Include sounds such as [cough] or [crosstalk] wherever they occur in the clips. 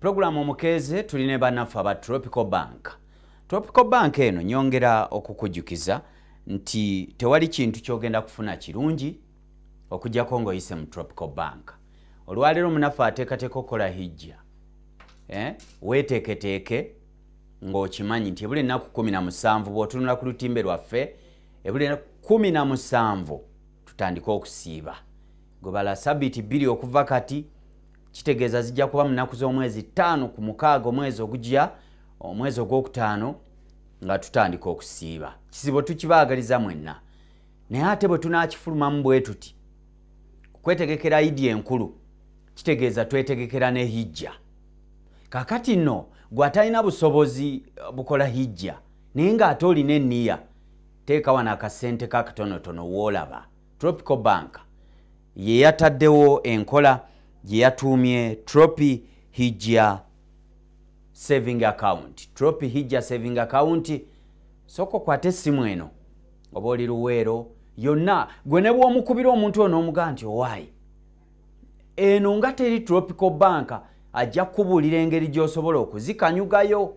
pulogulaamu omukeeze tuline bannaffe aba tropical bank tropical bank eno nyongera okukujjukiza nti tewali kintu kyogenda kufuna kirungi okugjako ng'oyise mu tropical bank olwaleero munaffe ateekateeka okukola hijja eh? weeteeketeeke ng'okimanyi nti ebuli ennaku 17 bw'otunula ku lutimbe lwaffe ebuli 17 tutandike okusiiba gwebala sabiiti bbiri okuva kati kitegeeza zijja kuba munaku z'omwezi ttaano ku mukaaga omwezi ogujja omwezi ogwokutaano nga tutandika okusiiba kizibu tukibaagaliza mwenna naye ate bwe tunakifulumamu bwe tuti kwetegekera idi enkulu kitegeeza twetegekera ne hijja kakati nno gwe atalina busobozi eh, bukola hijja naye ng'ate olina enniya teeka wano akasente kakatonotono woolaba tropical bank yeyataddewo enkola gye yatuumye tropi hijja saving account tropi hijja saving account soko kwate essimu eno oba oli luweero yonna gwe ne bwomukubira omuntu onoomugaa nti owaayi eno nga teri tropical banka ajja kukubuulira engeri gy'osobola okuzikanyugayo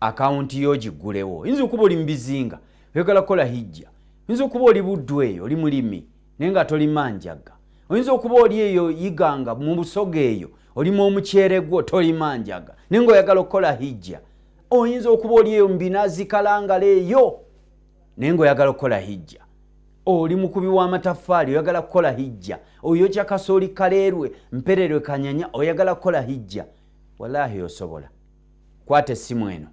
akawunti yo giggulewo yinza okuba oli mubizinga oyagala kukola hijja yinza okuba oli buddu eyo oli mulimi naye nga toli manjaga oyinza okuba oli eyo yiganga mu busoga eyo olima omucyeregwo tolimanjaga naye ngaoyagala okukola hijja oyinza okuba oli eyo mbinazikalangala eyo naye ngaoyagala okukola hijja oli mukubi w'amatafaali oyagala kukola hijja oyokya kasooli kaleerwe mpererwe kanyanya oyagala kukola hijja wallahi osobola kwata essimu eno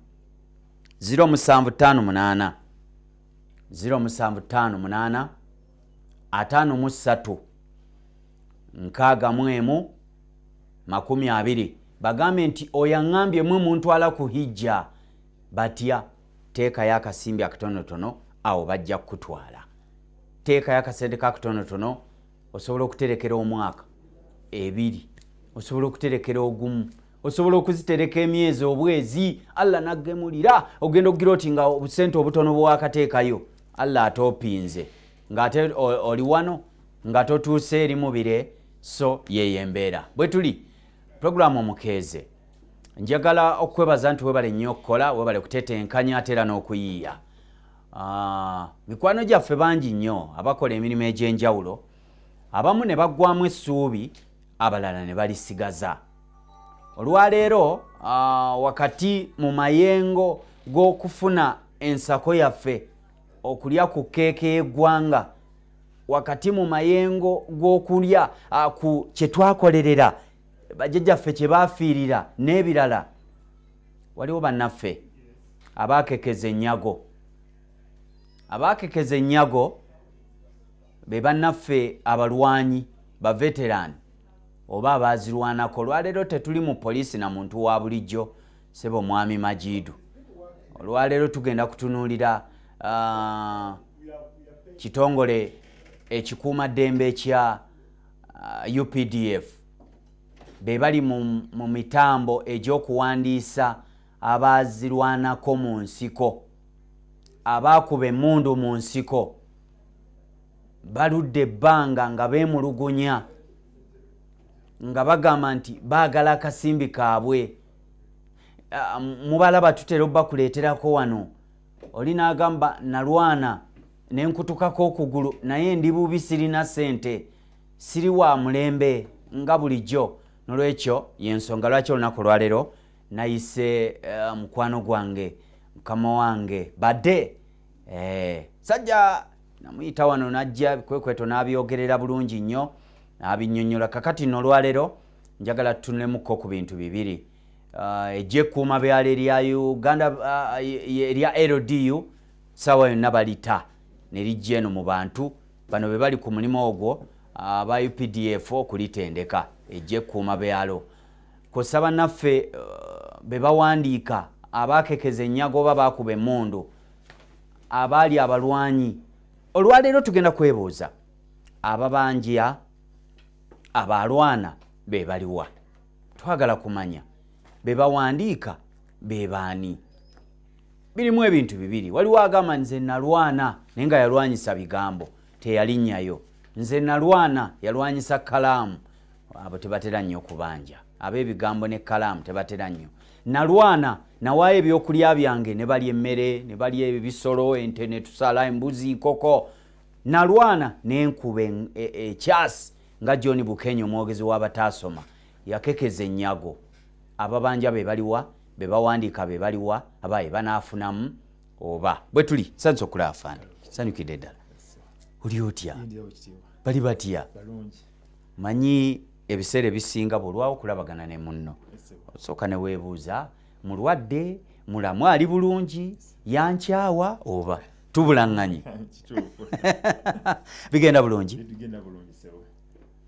0758 0758 53 nkagamwemu makumi abiri bagambe nti oyoaŋambye mu muntwala ku hijja batya teekayo akasimbi akatonotono awo bajja kukutwala teekayo akasente kakutonotono osobola okuterekera omwaka ebiri osobola okuterekera ogumu osobola okuziterekra emyezi obwezi allah nagemulira ogenda okugira oti nga obusente obutono bwewakateekayo allah ate opinze ngaate oli wano nga totuuse eri mu bire so yeyembeera bwe tuli puroguramu omukeeze njagala okwebaza nti webale nnyo okukola webale kutetenkanya ate era n'okuyiiya ah, mikwano gyaffe bangi nnyo abakola emirimu egy'enjawulo abamu ne baggwamu essuubi abalala ne balisigaza olwaleero ah, wakati mu mayengo g'okufuna ensako yaffe okulya ku keeke y'eggwanga wakati mu mayengo g'okulya ku kyetwakolerera bajjajjaffe kye baafiirira n'ebirala waliwo bannaffe abakekeza ennyago abakekeza ennyago be bannaffe abalwanyi baveteran oba abaazirwanako olwaleero tetuli mu poliisi na muntu wa bulijjo seba omwami majiidu olwaleero tugenda kutunuulira uh, kitongole ekikuumaddembe kya updf uh, be bali mu, mu mitambo egy'okuwandiisa abazirwanako mu nsiko abaakuba emmundu mu nsiko baludde ebbanga nga beemulugunya nga bagamba nti baagala akasimbi kaabwe uh, mubalaba tutera obba kuleeterako wano oli n'agamba nalwana na nenkutukako okugulu naye ndi bubi sirina sente siri wa mulembe nga bulijjo nolwekyo yensonga lwaki olunaku olwaleero nayise uh, mukwano gwange mukama wange badde eh, sajja namuyita wano najja bikwekweto nabyogerera bulungi nnyo nabinyonyola kakati nno olwaleero njagala tutunulemukko ku bintu bibiri uh, eh, ejyekuuma byalo erya uganda uh, erya ldu sawa yonna balita nerijja eno mu bantu bano be bali ku mulimu ogwo aba updf okulitendeka ejja ekkuuma byalo kosa bannaffe uh, be bawandiika abakekeza ennyago oba bakuba emmundu abaali abalwanyi olwaleero tugenda kwebuuza ababanjya abalwana be baliwa twagala kumanya be bawandiika be baani birimu ebintu bibiri waliwo agamba nze nalwana naye nga yalwanyisa bigambo teyalinnyayo nze nalwana yalwanyisa kalaamu abo tebatera nnyo okubanja ab'ebigambo ne kalaamu tebatera nnyo nalwana nawaayo ebyokulya byange ne balya emmere ne balya ebisolo ente ne tusala embuzi nkoko nalwana nenkuba e-, ekyasi e, e, nga john bukenya omwogezi w'abataasoma yakekeza ennyago ababanja be baliwa be bawandiika be baliwa abaye banaafunamu oba bwe tuli sansi okulaafande nsanyukidde ddala oli otya bali batya manyi ebiseera ebisinga bweolwawo okulabagana ne munno osooka neweebuuza mulwadde mulamu ali bulungi yankyawa oba tubulaŋŋanye [laughs] [laughs] bigenda bulungi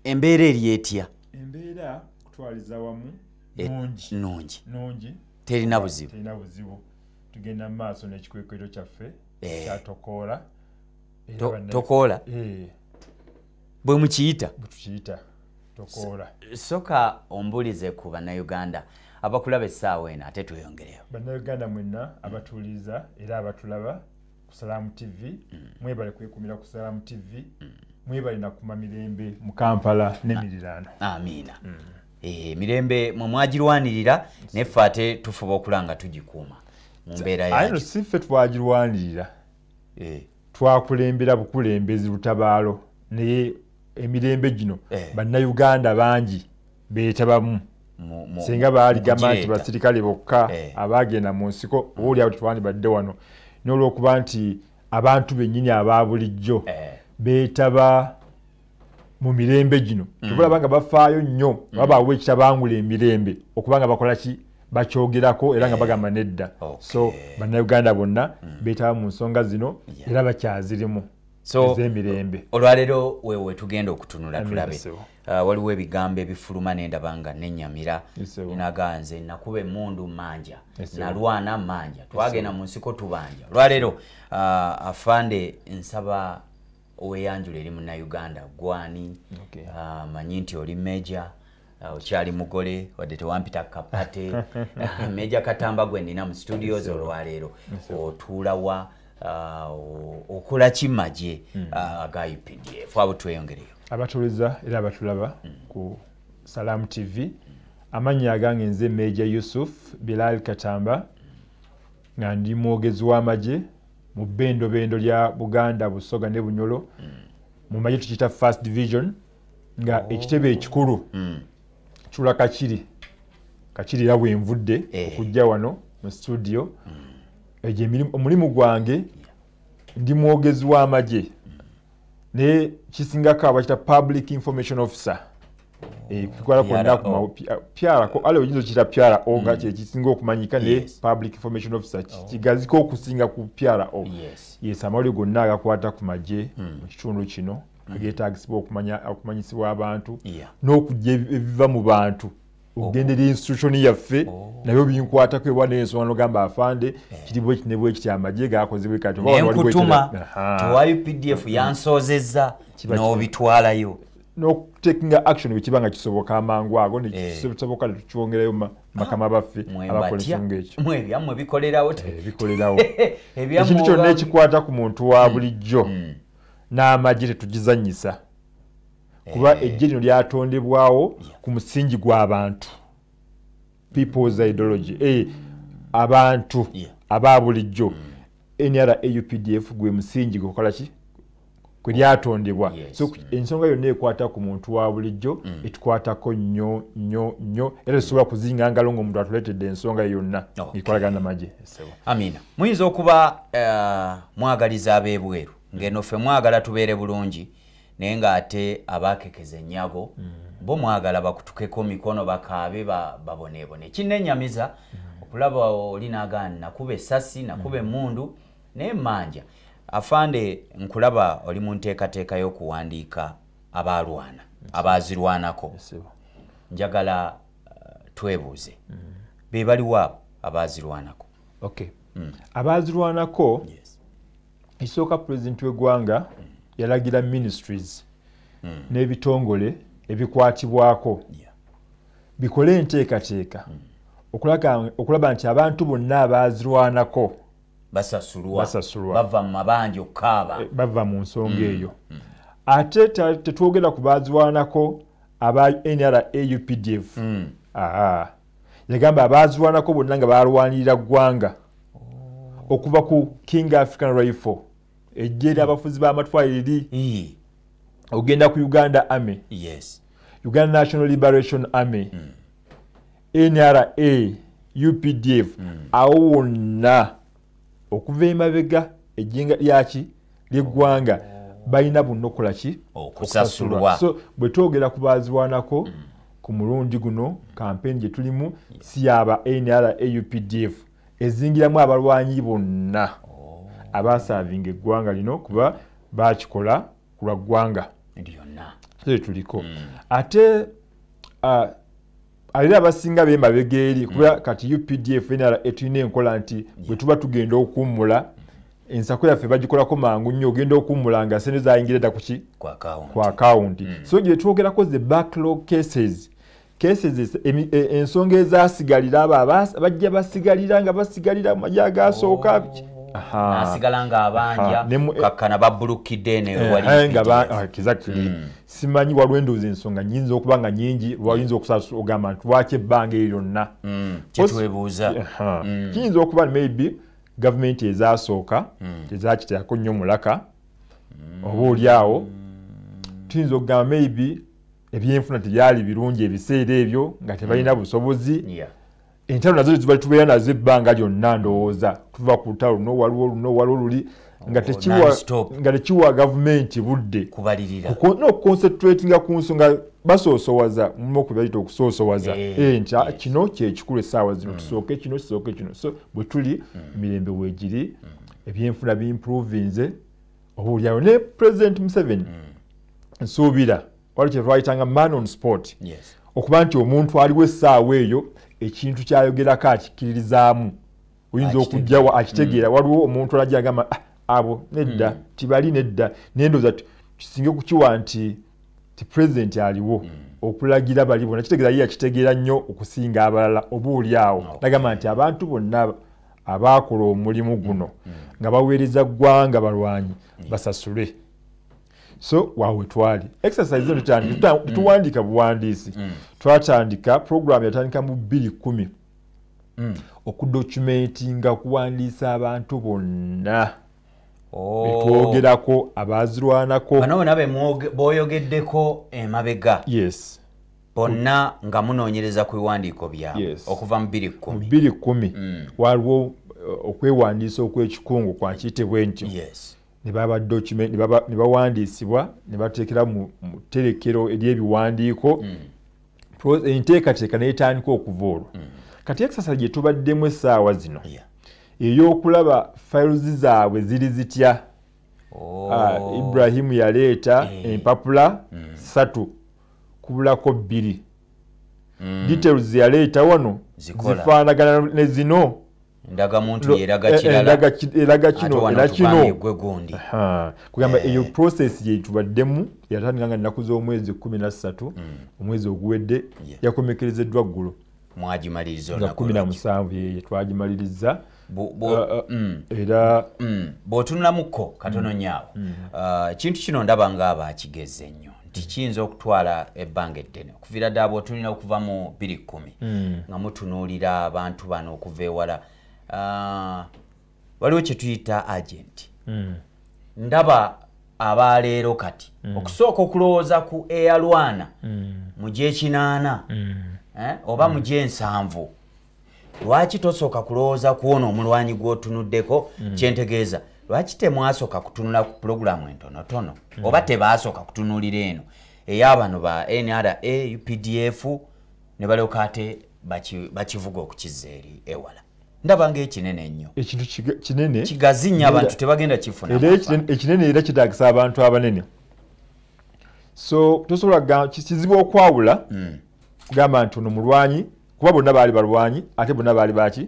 embeera eri etya e- nungi terina buzibu tugenda mumaaso nekikwekwero kyaffe eh. kyatokoola tokoola eh. bwe mukiyita soka ombulize ku bannayuganda abakulaba essaawa eno ate tweyongereyo bannayuganda mwenna abatuuliza era abatulaba ku salaamu tv mm. mwebale kwekumira ku salaamu tv mm. mwebale nakuma mirembe mu kampala nemiriraano ah. amiina mm. emirembe eh, mwe mwagirwanirira neffe ate tufuba okula nga tugikuuma mumbeerayo sife twagirwanirira eh. twakulembera bukulembezi lutabaalo naye emirembe gino eh. bannayuganda bangi betabamu singa baali gamba nti basirikale bokka eh. abagenda mu nsiko oboolyawo mm. tetwandibadde wano nolwokuba nti abantu bennyini aba bulijjo eh. betaba mu mirembe gino mm. tubulaba nga bafaayo nnyo mm. babaawo ekitabangula emirembe okuba nga bakola ki bakyogerako era nga eh, bagamba nedda so bannauganda bonna mm. betaba mu nsonga zino era bakyazirimu zemirembe olwaleero wewe tugenda okutunula tulabe uh, waliwo ebigambo ebifuluma nendaba nga nenyamira naga nze nakuba emundu manja nalwana manja twagenda mu nsiko tubanja olwaleero uh, afande nsaba oweyanjula eri munauganda gwani uh, manyi nti oli meja Uh, okyali mugole wadde tewampita kapate [laughs] uh, meja katamba gwe ndina mu studios olwaleero otuulawa uh, okola kimage mm. aga updf abo tweyongereyo abatuuliza era abatulaba mm. ku salaamu tv amannya agange nze meja yusuf bilal katamba nga ndi mwogezi w'amagye mu bendobendo lya buganda busoga ne bunyolo mm. mu magye tukiyita first division nga oh. ekitebe ekikulu kitula kakiri kakiri era bwenvudde eh. okujja wano mu studio hmm. egyo omulimu gwange ndi mwogezi w'amagye hmm. naye kisingako abakita public information officer eh, oh, kikola kwonnakumapyaraoyinzaokita pyarao hmm. nga kyekisinga okumanyika naye public information officer oh. kigaziko okusinga ku pyarao yes amawulire gonna agakwata ku magye mu kitundu kino Mm-hmm. ageetagisibwa okumanyisibwa abantu n'okujja ebiva mu bantu oh. okugendera institution yaffe oh. nabyo binkwatako ewa nensonga nogamba afande kiribwekine bwekity amaje gakozebwe katinkutuma tewaayo pdf mm-hmm. yansoozezza n'obitwalayo nokutekinga action bwekiba nga kisoboka amangu ago nekisoboka eh. netukyongerayo mumakama ah. baffe abakolesonga ekyo eh, [laughs] ekintu kyonna ekikwata ku muntu wa hmm. bulijjo hmm. n'amagi tetugizanyisa kuba eh. eggye lino lyatondebwawo ku musingi gw'abantu peoples idology eh, abantu aba bulijjo mm. nra updf gwe musingi gwekukolaki kwe lyatondebwa so ensonga yonna ekwata ku muntu wa bulijjo mm. etukwatako nyo nyo nyo era mm. tesobola kuzinga ngalo ngaomuntu atuletedde ensonga yonna ekolagana magye amina muyinza okuba uh, mwagaliza abebweru ngeno ffe mwagala tubeere bulungi naye ngaate abakekeza ennyago bo mwagala bakutukeko mikono bakaabe babonebone kinenyamiza okulaba oli nagaa nakuba esasi nakuba emundu naye manja afande nkulaba oli munteekateeka y'okuwandiika abalwana abazirwanako njagala uh, twebuuze be baliwo abo abazirwanako mm. abazirwanako ekisooka pulezidenti w'eggwanga yalagira ministries hmm. n'ebitongole ebikwatibwako bikole enteekateeka hmm. okulaba nti abantu bonna abazirwanako eh, bava mu nsonga hmm. eyo ate tetwogera ku bazirwanako aba nra aupdf yagamba abazirwanako bonna nga balwanirira ggwanga okuva ku king african rifle ejje ryabafuzi hmm. bamatwalire ri hmm. ogenda ku uganda army uganda national liberation army hmm. nra updf awo wonna okuva emabega ejjinga lyaki lyeggwanga oh. balina bonna okukolaki okusasulwa so bwetwogera kubaziwanako ku mulundi guno kampeni gyetulimu si yaba nra updf ezingiramu abalwanyi bonna oh. abasaavinga eggwanga lino kuba bakikola kulwa ggwanga tuliko mm. ate alira abasinga bembabegeeri mm. kuba kati updf nala etulina enkola nti bwe tuba tugenda okuwummula ensako yaffe bagikolako mangu nnyo ogenda okuwummula nga sente zayingira dda ku akawunti mm. so gye twogerako the backlog cases cases e, ensonga ezasigalira abo bajja basigalira nga basigalira mumajje agasooka oh. e, eh, ah, hmm. simanyi waliwo endowooza ensonga nyinza okuba nga nyingi wayinza okusaogamba nti lwaki ebbanga eri lyonna hmm. hmm. kiyinza okuba maybe gavumenti ezasooka tezakiteako nnyo mulaka oba oliawo tuyinza okugamba maybe ebyenfuna tebyali birungi ebiseera ebyo nga hmm. tebalina busobozi entalo nazo tubeera nazo ebbanga lyonna ndowooza tuva ku lutalo luno waliwo luno waliwo luli nga oh, tekiwa gavumenti budde nokukonsentratinga ku nsonga basoosowaza mumkubaita okusoosowaza eh, nti kino kyekikulu essaawa zino hmm. tusooke kino kisooke kino so bwe tuli hmm. mirembe weegiri ebyenfuna bimprovinze obaolyawo ne president museveni nsuubira wali kyetwayitanga man on sport yes. okuba nti omuntu aliwo essaawa eyo ekintu kyayogerako akikkiririzaamu oyinza okujjawa akitegeera mm. waliwo omuntu olaja agamba ah, abo nedda mm. tibali nedda nendoza kisinge kukiwa nti tipresident aliwo mm. okulagira bali bona kitegeera ye yakitegeera nnyo okusinga abalala oba oli awo nagamba okay. nti abantu bonna abaakola omulimu guno mm. mm. nga baweereza ggwanga balwanyi yeah. Mm. basasule so wawe twali exercise zo tetuwandiika mm. mm. buwandiisi mm. twatandika program yatandika mu 21 okudocumentinga kuwandiisa abantu bonna betwogerako oh. abazirwanakobooyogeddeko emabega bonna nga munoonyereza ku biwandiiko byabwe okuva mu 21 waliwo eh, okwewandiisa okwekikungu kwakiyitebwe ntyo ne baba document ne baba ne bawandisibwa ne batekera mu terekero eliyebiwandiko mm. pro enteka teka ne tanko okuvolo mm. kati exercise je tubadde mu saa zino yeah. eyo kulaba files zaabwe ziri zitya ah, oh. ah, Ibrahimu yaleta hey. Eh. empapula mm. satu kubulako bbiri mm. details yaleta wano zifaanagana ne zino Eh, eh, eraga kinoekugamba eh. eyo process yetubaddemu yatandikanga nnaku z'omwezi kumi nasatu mm. omwezi oguwedde yakomekerezeddwa ggulo mwagimaliriza kumi na musanvu yeye twagimaliriza uh, uh, mm. era mm. bw'otunulamuko katono nyaawo ekintu uh, kino ndaba ngaaba akigeze ennyo tikiyinza okutwala ebbanga eddene okuviira ddaba otunulira okuva mu biri kumi nga mutunuulira abantu bano okuva ewala Ah, waliwo kyetuyita agenti hmm. ndaba abaleero kati hmm. okusooka okulowooza ku eyalwana hmm. mugyekinaana eh, oba mugyensanvu lwaki tosooka kulowooza kuwona omulwanyi gwotunuddeko kyentegeeza lwaki temwasooka kutunula ku pulogulaamu entonotono oba tebasooka kutunulira eno eyabano ba nra updf ne balokate bakivuga okukizza eri ewala ndabanga ekinene nnyo ekintu kinene kigazi nnyo abantu tebagenda kifuna ekinene era kitagisa abantu abanene so tosobola kizibu okwawula hmm. gamba nti ono mulwanyi kuba bonna baali balwanyi ate bonna baali baki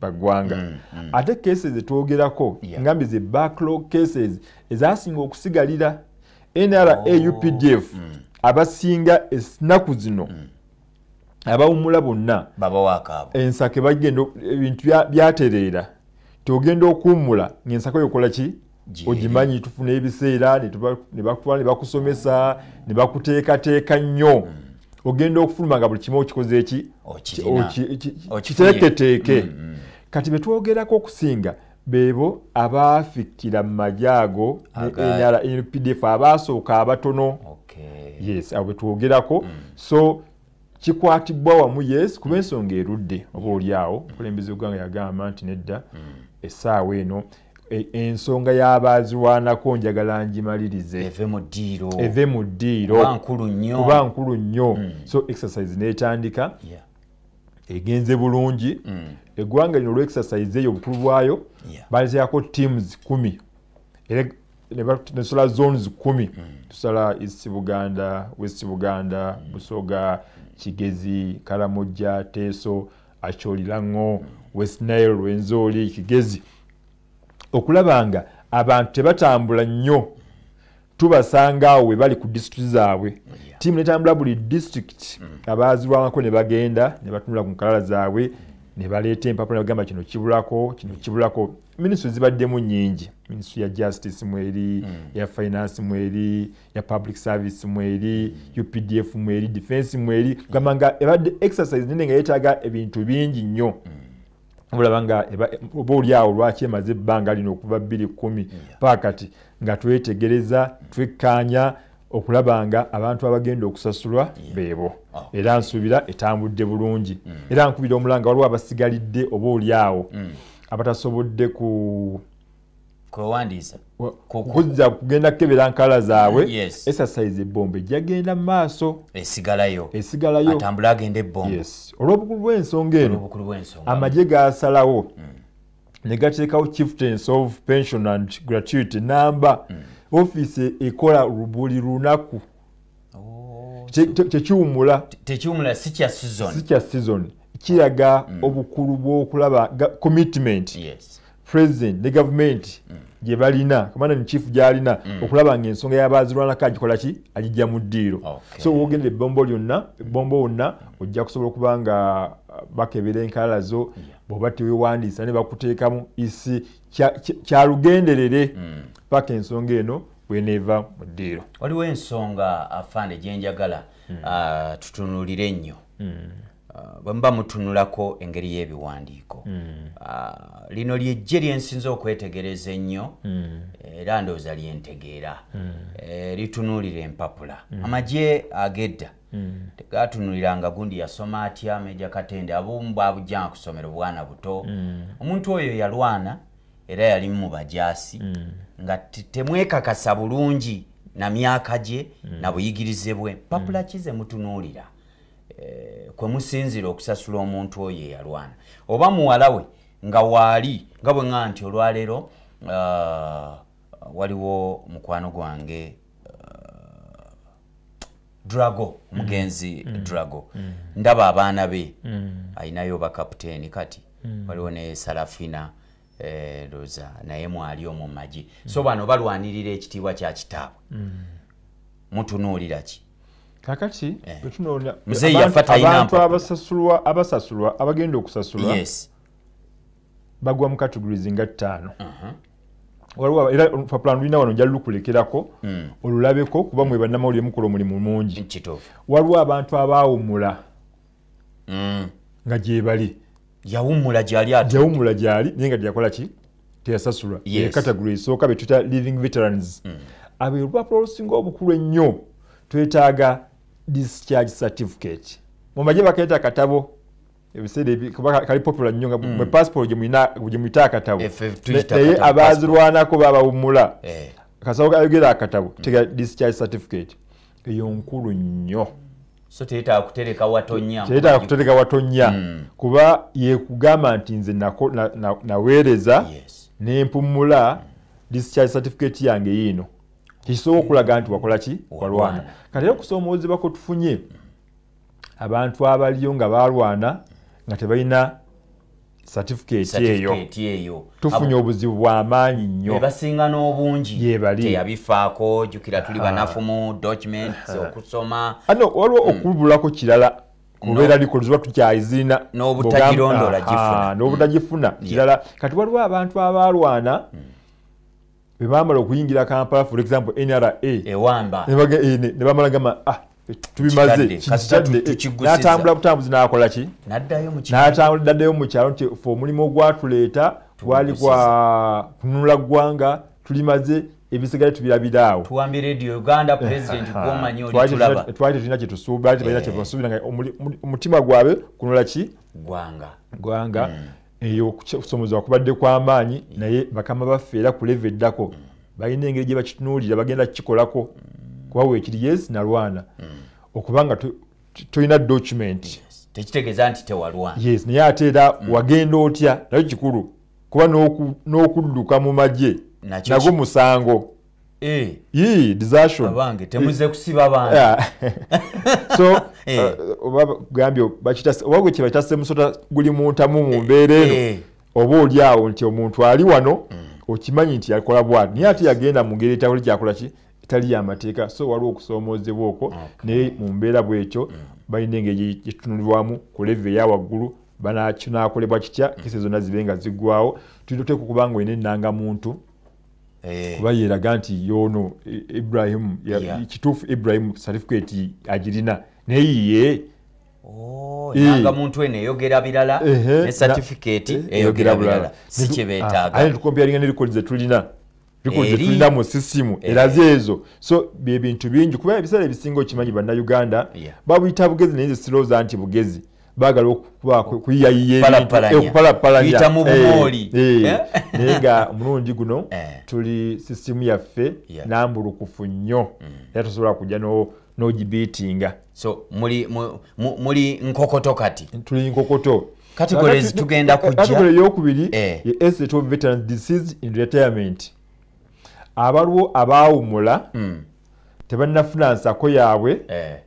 baggwanga hmm, hmm. ate kese zetwogerako ngambi ze backlog cases ezasinga okusigalira nra aupdf oh, abasinga esinaku zino abawumula bonna ensake bagenda ebintu byatereera tyogenda okuwummula ngaensake yokola ki ogimanyi tufuna ebiseera ne bakusomesa ne bakuteekateeka nnyo hmm. ogenda okufuluma nga buli kimu okikoze eki kiteeketeeke hmm, hmm. kati betwogerako okusinga beebo abaafikira mu majaago npdf abaasooka abatono yes abo betwogerako so kikwatibwa wamu yes kuba ensonga erudde obaolyawo omukulembeze ogwanga yagamba nti nedda hmm. essaawa eno e, ensonga yabaziwanako njagala njimalirize eve mu ddiirokuba nkulu nnyo hmm. so exercise netandika egenze bulungi hmm. eggwanga lino olw exercise eyo obukulu bwayo balizirako teams kumi nesola zones kumi tusala east buganda west buganda busoga kigezi kalamujja teeso akyoliraŋŋo westnail lwenzaoli kigezi okulaba nga abantu tebatambula nnyo tubasanga awo we bali ku disitulikiti zaabwe tiimu netambula buli disitulikiti mm. abaazirwamako ne bagenda ne batunula ku nkalala zaabwe nebaleeta empapula nebagamba kino kibulako kino kibulako minisitu zibaddemu nyingi minisitu ya justice mweri mm. ya finance mweri ya public service mweri mm. updf mweri defense mweri kugamba nga ebadde exercise nene nga yeetaaga ebintu bingi nnyo mm. obulaba nga oba oliawo lwaki emaze ebbanga lino okuva 2 paakati nga twetegereza twekkaanya okulaba nga abantu abagenda okusasulwa beebo oh. era nsuubira etambudde bulungi mm. era nkubira omulanga waliwo abasigalidde oba oliawo mm. abatasobodde ku kuzza kugenda kukebera nkala zaabwe esasaiza ebbombe jagenda mu maaso esigalayo olwobukulu bwensonga eno amagye gasalawo mm. negateekawo chieftains of pension and gratuity number ofiisi ekola buli lunaku oh, kyekiwumula sikya season kiraga mm. obukulu bwokulaba commitment president ne gavument mm. gye balina commanda chief gyalina mm. okulaba nga ensonga yabazirwanako agikola ki agijja mu ddiiro so wogenda ebombo lyonna ebombo wonna ojja kusobola okuba nga uh, bakebera enkalala zo bwoba tewewandiisa ne bakuteekamu isi kyalugenderere hmm. paka ensonga eno bweneeva mu ddiiro waliwo ensonga afande gyenjagala hmm. uh, tutunulire ennyo hmm. uh, bwe muba mutunulako engeri y'ebiwandiiko uh, lino lyejje lyensinza okwetegereza ennyo era ndowooza lyentegeera eh, litunuulira empapula amagye agedda tegatunuliranga gundi yasoma atya meja katende abumu bwabujjanga ku somero bwana buto omuntu oyo yalwana era yali mu bajaasi mm. nga temwekakasa bulungi na myaka gye mm. na buyigirize bwe mpapula mm. kize mutunuulira eh, kwe musinzira okusasula omuntu oyo eyalwana oba muwala we nga waali nga bwe ŋaa nti olwaleero ah, waliwo mukwano gwange ah, drago omugenzi drago ndaba abaana be ayinayo ba kaputeeni kati waliwo ne sarafina mm. Eh, roza naye mwali omu magi so bano balwanirira ekitiibwa kya kitaabwe mm. mutunuulira ki kakati wetunoonyaabantu eh. abasasulwa abagenda okusasulwa bagwa mu categories nga ttaano uh-huh. waliwo era fapula ndulina wano njali lukulekerako mm. olulabeko kuba mwe bannamawulire mukola omulimu mungi waliwo abantu abaawumula mm. nga gyebali yawummula gyali at yawummula gyali naye nga teyakolaki teyasasulwa ecategory esooka betweta living veterans mm. abe olupapula olusinga obukulu ennyo twetaaga discharge certificate mumaje bakaeta akatabo ebiseera kali popula nnyo nawe mm. passipoort gyemuyita akatabo naye abazirwanako babawummula eh. kasawo ayogera akatabo mm. tega discharge certificate eyo nkulu nnyo so teyetaga kutereka watonya teyetaga kutereka watonya mm. kuba yekugamba nti nze naweereza na, na, na yes. nempumula discharge hmm. certificate yange yiino tekisobola okay. okulaga nti wakola ki walwana kati era okusomoozebwa kwetufunye abantu abaliyo nga balwana nga tebalina satifikeeti eyo tufunye obuzibu bwamaanyi nnyo ebasinga n'obungi yebaliteyabifaako jukira tuli banafu mu documents okusoma ano waliwo mm. okubulako kirala kubeera likolezibwa tukyayizirina n'obutagifuna mm. kirala kati waliwo abantu abaalwana mm. bebamala okuyingira kampala for example nra ne bamala e, gama ah, tubimaze kiaddenatambula eh, butambuzi nakolaki naddayo mukyalo nti fe omulimu ogwatuleeta gwali gwa kununula ggwanga tulimaze ebisigale tubirabira awo eh, twali tetulina kyetusubaaina kyebasuubira nga omutima gwabe kunulaki gwanga hmm. eyo okusomozebwa kubadde kw'amaanyi hmm. naye bakama baffe era kuleva eddako hmm. balina engeri gye bakitunuulira bagenda kikolako kubawa ekiri yes nalwana okubanga tolina document tekitegeeza nti tewalwanayes naye ate era mm. wagenda otya nakyo kikulu kuba n'okudduka mu magye nago musango eh. eh. [laughs] eh. uh, obagwe kiba kyasse musota guli muntamu mu mbeera eno oba oli awo nti omuntu ali wano mm. okimanyi nti yakola bwati naye ate yagenda mu ngeri etakoli kyakola ki kitali yamateeka so waliwo okusoomoozebwa okwo naye mu mbeera bwekyo mm. balina engeri gyetunulirwamu ku leve eyawaggulu kinakolebwa kitya mm. kesi zonna zibe nga ziggwawo tulina oteeka okuba nga olina ennanga muntu eh. kuba yeeraga nti yoono e, ibrahimu kituufu ibrahimu certificate agirina naye yiye ntyogera biralaeyogera biralaaye tukompyalinga nerikoli zetulina bikoze tulina mu sisimu era eh. ezo so bintu bingi kuba bisingo ebiseera ebisinga okimanyi bannayuganda babuyita bugezi naye nze sirowooza nti bugezi baagala okupalapalananaye nega mulungi guno [laughs] eh. tuli sisimu ya fe yaffe nambulukufu nnyo mm. era tosobola kujja jibitinga so muli nkokoto kati tuli nkokoto kati kolezi tugenda kujja kati kolezi eyokubiri eh. ye estate of veterans disease in retirement abaliwo abaawumula hmm. tebanafuna nsako yaabwe eh.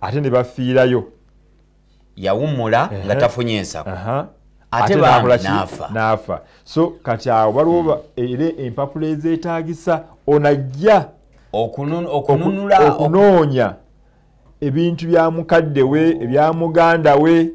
ate ne bafiirayo yawumula nga eh. tafunye ensakonaafa so kati awo baliwo hmm. era empapula ezeetagisa onajja okunoonya ebintu bya mukadde we oh. ebya muganda we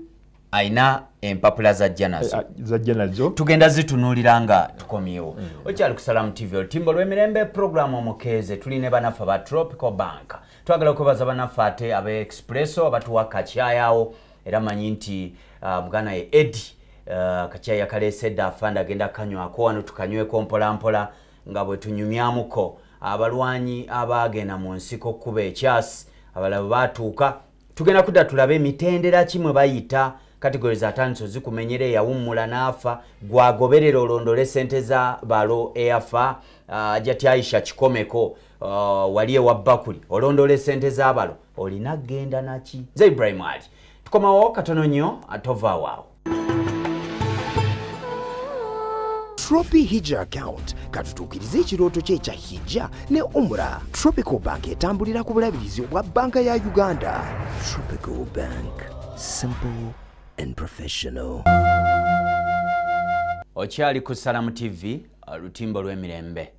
empapula zajja nazozajja nazo eh, ah, tugenda zitunuulira nga tukomyewo okyali kusalamu tv olutimba lw'emirembe programu omukeeze tuline banaffe aba tropical bank twagala okwebaza banaffe ate aba expresso abatuwa kakyayaawo era manyi nti ah, muganda ye edi ah, kakyaya kaleesedde afanda agenda kanywako wano tukanyweko mpolampola nga bwe tunyumyamuko abalwanyi abagenda mu nsiko okkuba ekyasi abalabe batuuka tugenda kudda tulabe emitendera kimwe bayita categories atanso zikumenyere yawummula n'afa gwagoberera olondole sente za balo eyafa uh, jati aisha kikomeko uh, wali ewa bakuli olondole sente za balo olina genda naki ze ibrahim ali tukomawo katono nnyo atova uh, waawo tropi hija account katutuukiriza ekirooto kye ekya hija ne umra tropical bank etambulira ku bulabirizi obwa banka ya uganda tropical bank simple and professional. Ochiali kusalamu TV, alutimbo lwe mirembe.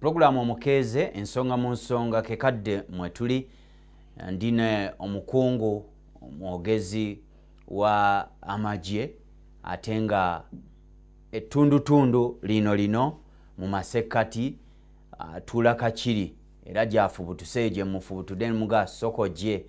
Programu omukeze ensonga mu nsonga kekadde mwetuli ndine omukungu omwogezi wa amaje atenga etundu tundu lino lino mu masekati atula kakiri era gyafubutuseeje mufubutude mugaa soko je, mufubutu, den, muga,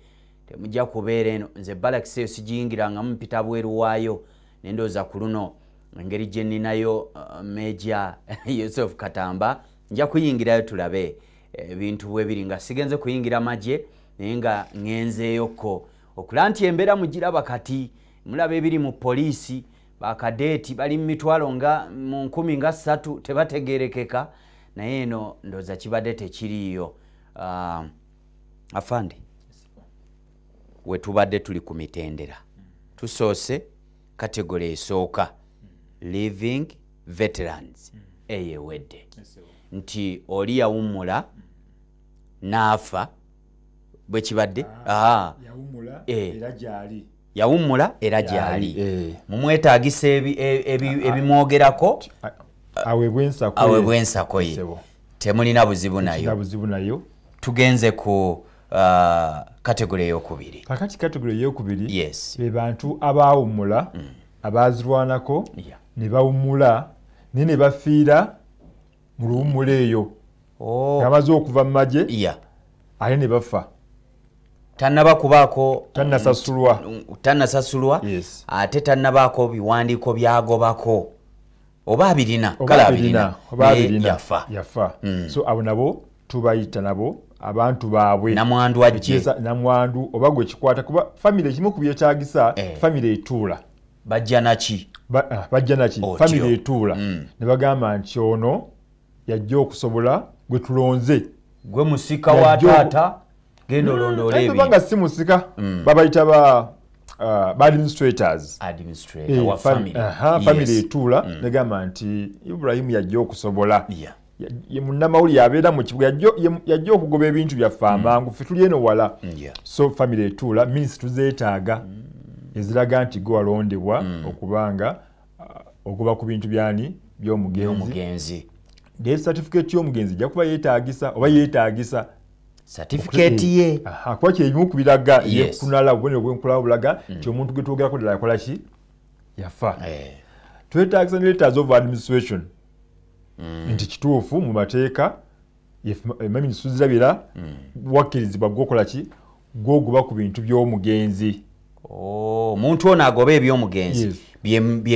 soko, je. temujja kubeera eno nze balakiseyo sigiyingirangamu mpita bweru waayo nendowooza ku luno engeri gye ninayo uh, meja [laughs] yosefu katamba nja kuyingirayo tulabe eh, ebintu bwe biri nga sigenze kuyingira magye naye nga ŋenzeeyokko okulaba nti embeera mugiraba kati mulaba ebiri mu poliisi bakadeeti bali mu mitwalo nga mu nkumi nga ssatu tebategerekeka naye eno ndooza kibadde tekiriiyo ah, afandi uh, we tubadde tuli ku mitendera tusoose kategore esooka living veterans hmm. eyewedde nti oli yawummula naafa bwe kibadde ah, eh. yawummula era gyali eh. mumwetagisa e, ebimwogerako awebwensako ye temulina buzibu nayo tugenze ku kategole eyokubiri kakati kategole eyokubiri be bantu abawumula mm. abazirwanako ne bawumula naye ne bafiira mu luwumula eyo oh. abaze okuva mu magye ate ne bafa tannabakubaakotannasasulwa mm, ate tannabaako biwandiiko byagobako oba abirina kale abirina yafa mm. so abo nabo tubayita nabo abantu baabwe namwandu oba gwe kikwata kuba famire ekimu ku byetagisa eh. famire etuula bajja naki ah, bajja naki famire etuula mm. ne bagamba nti ono yajja okusobola gwe tulonze gwe musika wa taata genda mm, olondoolebanga si musika babayita mm. ba baadministratorsfamire ah, eh, etuula negamba nti ibulayimu yajja okusobola munnamawulire abeera mu kibuga yajja okugoba ebintu byaffe hmm. amangu ffe tuli eno wala so famiry etuula minisi tuzeetaaga hmm. eziraga nti gwe walondebwa hmm. okubanga uh, ogoba ku bintu byani byomugenzi naye satifikeeti y'omugenzi ejja kuba yeetaagisa oba yeetaagisa satifikeeti ye kuba kyeimu ku biraga yekunala obubonero bwenkula bulaga nti omuntu gwe twogerako ddala yakola ki yafa eh. twetaagisa ne letters of administration Mm. nti kituufu mumateeka eh, maminisuzirabira mm. wakkirizibwa gwokola ki gwoguba ku bintu by'omugenzi oh, omuntu ono agoba ebyomugenzi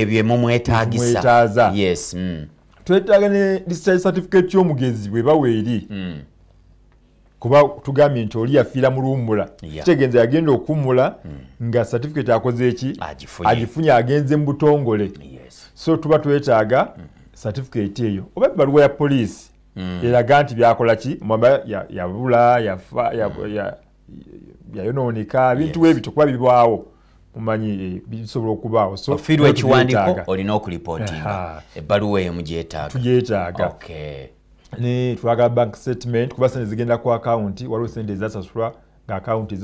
byemumwetagisa mm. twetaaga ne discharge certificate y'omugenzi bwebawa eri kuba tugambye nti oli yafiira mu luwumula kitegenza yagenda okuwummula nga certificate akoze eki agifunye agenze mu butongole so tuba twetaaga satificate eyo oba ebbaluwa ya poliisi hmm. eraga nti byakola ki mwamba yabula yayonooneka hmm. bintu webito kuba bibwawo mumanyi eh, bisobola okubaawo ofiirwa ekiwandiko olina okulipootinga ebbaluwa eyo mugyetaagatugyetaaga ne twagala bank statement kuba sente zigenda ku akawunti waliwo sente ezasasulwa nga akawunti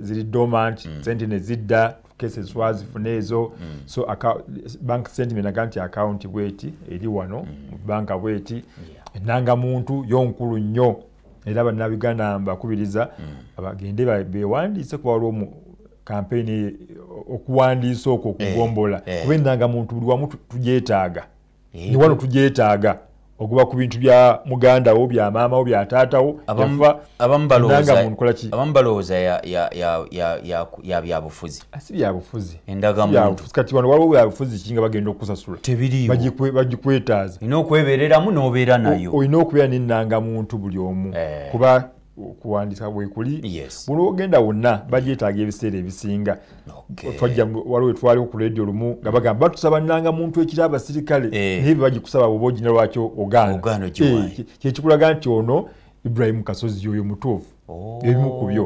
ziri domant hmm. sente nezidda kese zwazifuna ezo mm. so bank sentiment aga nti account bweti eri wano mubanka mm. bweti yeah. nanga muntu yonkulu nnyo era bannabiganda mbakubiriza mm. abagende bewandiise kuba waliwo mu kampeni okuwandiisa okwo okugombola eh, eh. kuba ennanga muntu buli wamu tujetaaga eh. niwano tujetaaga okuva ku bintu bya muganda wo bya maama wo byataatawo abamu balowooza yabyabufuzi ah, si byabufuzikati wano waliwo byabufuzi kinga bagenda okusasula bagikwetaaza olina okwebereramu nobeera nayo olina okubeera nenanga muntu buli omu eh. kuba okuwandika wekuli buli ogenda wonna bagyetaaga ebiseera ebisinga waliwe twali ku ledio lumu nga bagamba batusabaniranga muntu ekiri abasirikale eh. naye byebagikusaba woba ogina lwakyo ogaana eh, kyekikulaga nti ono ibrahimu kasozi oyo mutuufu oh. ebimu ku byo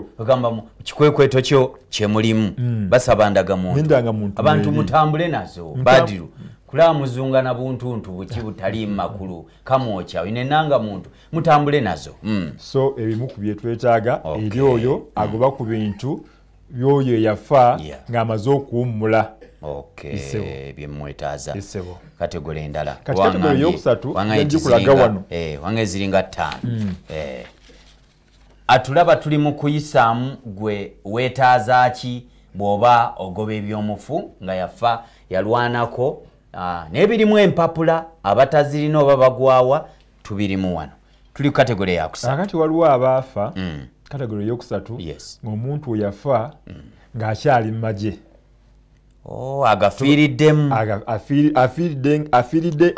kikwekweto kyo kyemulimu mm. basabandaga muntu abantu mutambule nazo badiru kulamuzunga na buntu ntu buki butali makulu kamwocha ine nanga muntu mutambule nazo mm. so ebimu kubyetwetaga okay. eri oyo hmm. agoba ku bintu byoyo yafa yeah. ngamaze okuwummula okay. byemwetaaza kategori endala wanezilinga tano mm. eh. atulaba tuli mu kuyisaamu gwe wetaaza ki bw'oba ogoba eby'omufu nga yafa yalwanako Ah, n'ebirimu empapula abatazirina oba bagwawa tubirimu wano tuli ku kategole yakusakati waliwo abaafa mm. kategole yokusatu ngaomuntu weyafa mm. ng'akyali mumaje oh, agafiiriddemu afiridde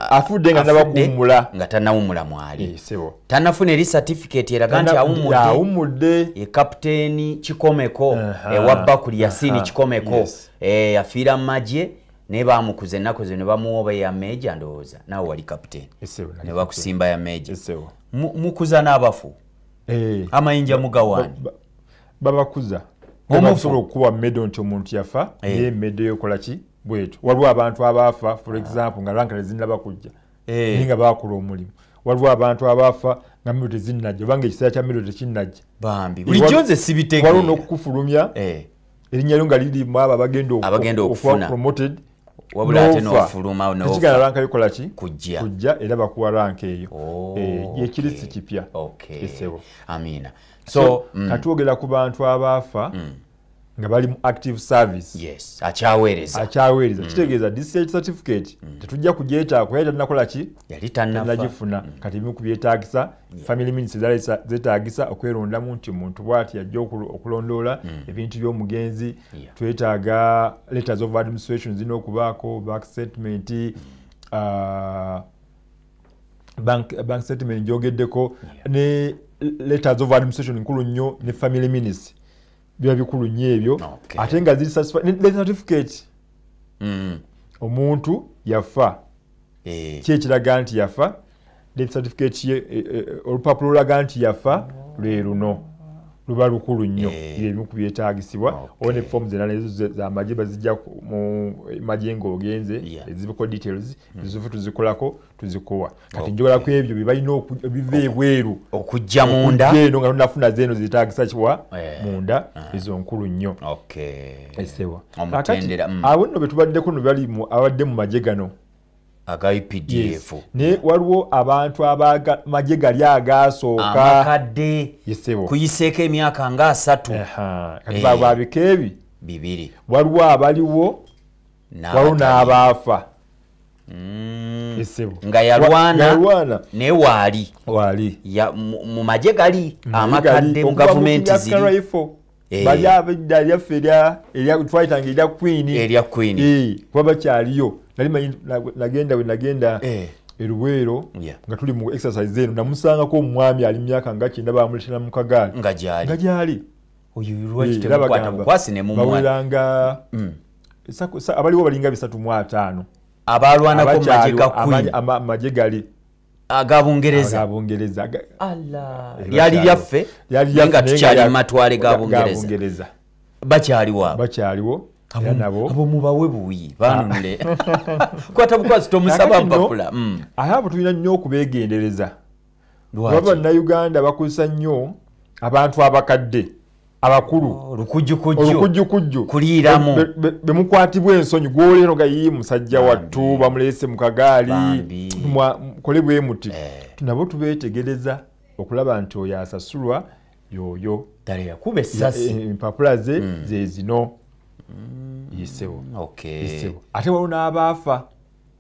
nga nabakuwumula nga tannawumula mwali eh, tannafuna eri satifikeeti eraga nti awumuddeawumudde ekaputeeni kikomeko ewa bakuli yasiini kikomeko eh, afiira mu majye nebamukuze nakuze nebamuwoba ya meja ndowooza nawe wali kapteni nebakusimba ya meja mukuza nabafu eh. amayinja mugawani babakuza omusobola okukuba medo nti omuntu yafa naye eh. medo yokola ki bwetu waliwo abantu abaafa for ah. example nga ranka tezinaba kujja eh. naye nga bakola omulimu waliwo abantu abaafa nga medo tezinajja obanga ekiseera kya medo tekinajjawaliwo nokukufulumya erinnya lyo nga liri mu abo abagenda okuba promoted wabulatenofulumatekigala ranka yokolaki kujja era bakuwa ranka eyo oh, eh, yekirisi kipya esebo amina so mm. katwogera ku bantu abaafa mm. nga bali mu active service yes, akyaweereza akyaweereza mm. kitegeeza disate certificate mm. tetujja kujeetaaga kuba yatannakola ki yali tannagifuna mm. kati ebimu ku byetaagisa yeah. family minist zaali zeetaagisa okwerondamu nti omuntu bwati yajja okulondoola mm. ebintu by'omugenzi yeah. twetaaga letters of administration zirina okubaako back statement mm. uh, bank, bank statement njogeddeko yeah. ne letters of administration nkulu nnyo ne family minist biba bikulu nnyo ebyo ate nga zirisatisfne certificate mm. omuntu yafa eh. ki ekiraga nti yafa death certificate e, e, olupapula olulaga nti yafa oh. lwe luno luba lukulu nnyo ebimu eh. ku byetagisibwa ah, one fomu zenalaezo zamagye bazijja mu magye nga ogenze eziviko details hmm. zifu tuzikolako tuzikowa kati oh. njogola ku ebyo byebalina biva ebweru okujja mundaeno nga tonafuna zeeno zetagisa kiwa eh. munda ah. ezo nkulu nnyo esewa kati awo nno betubaddeko nobali abadde mu magye gano aga epdf yes. naye waliwo abantu amagye gali agasookaamakadde kuyiseeko emyaka nga asatu eh, babaabika ebi bibiri waliwo abaliwo waliwo n'abaafa mm. esebo nga yalwanayalwana naye waali waali mu magye gali amakadde mu gavumenti ziri eh. balyaffe twayitanga erya queen erya queen eh, kuba bakyaliyo nalinagenda we nagenda eruweero eh. e nga tuli mu exercise enu namusangako omwami ali mumyaka nga kyenda bamuleetera mu kagaali nga gyali eh, bawulanga mm. abaliwo balinga bisatu mu ataano abalwanakomaje gali agabungerezalyali eh, lyaffe nga tukyali mumatwale gabungereza bakyaliwo abomubawe buwi banule ah. [laughs] kwata bukwazi tomusaba mpapula mm. ayabo tulina nnyo okubegendereza aba bannayuganda bakozesa nnyo abantu abakadde abakulu olukujukujju oh, kuliiramu bemukwatibwa ensonyi gwolero gayii musajja wattu bamulese mukagaali kole bwe muti eh. nabo tubetegereza okulaba nti oyo asasulwa yoyo ddala yakuba essasi eh, empapula ze mm. zezino Mm. yisewo yisewo ate waliwo n'abaafa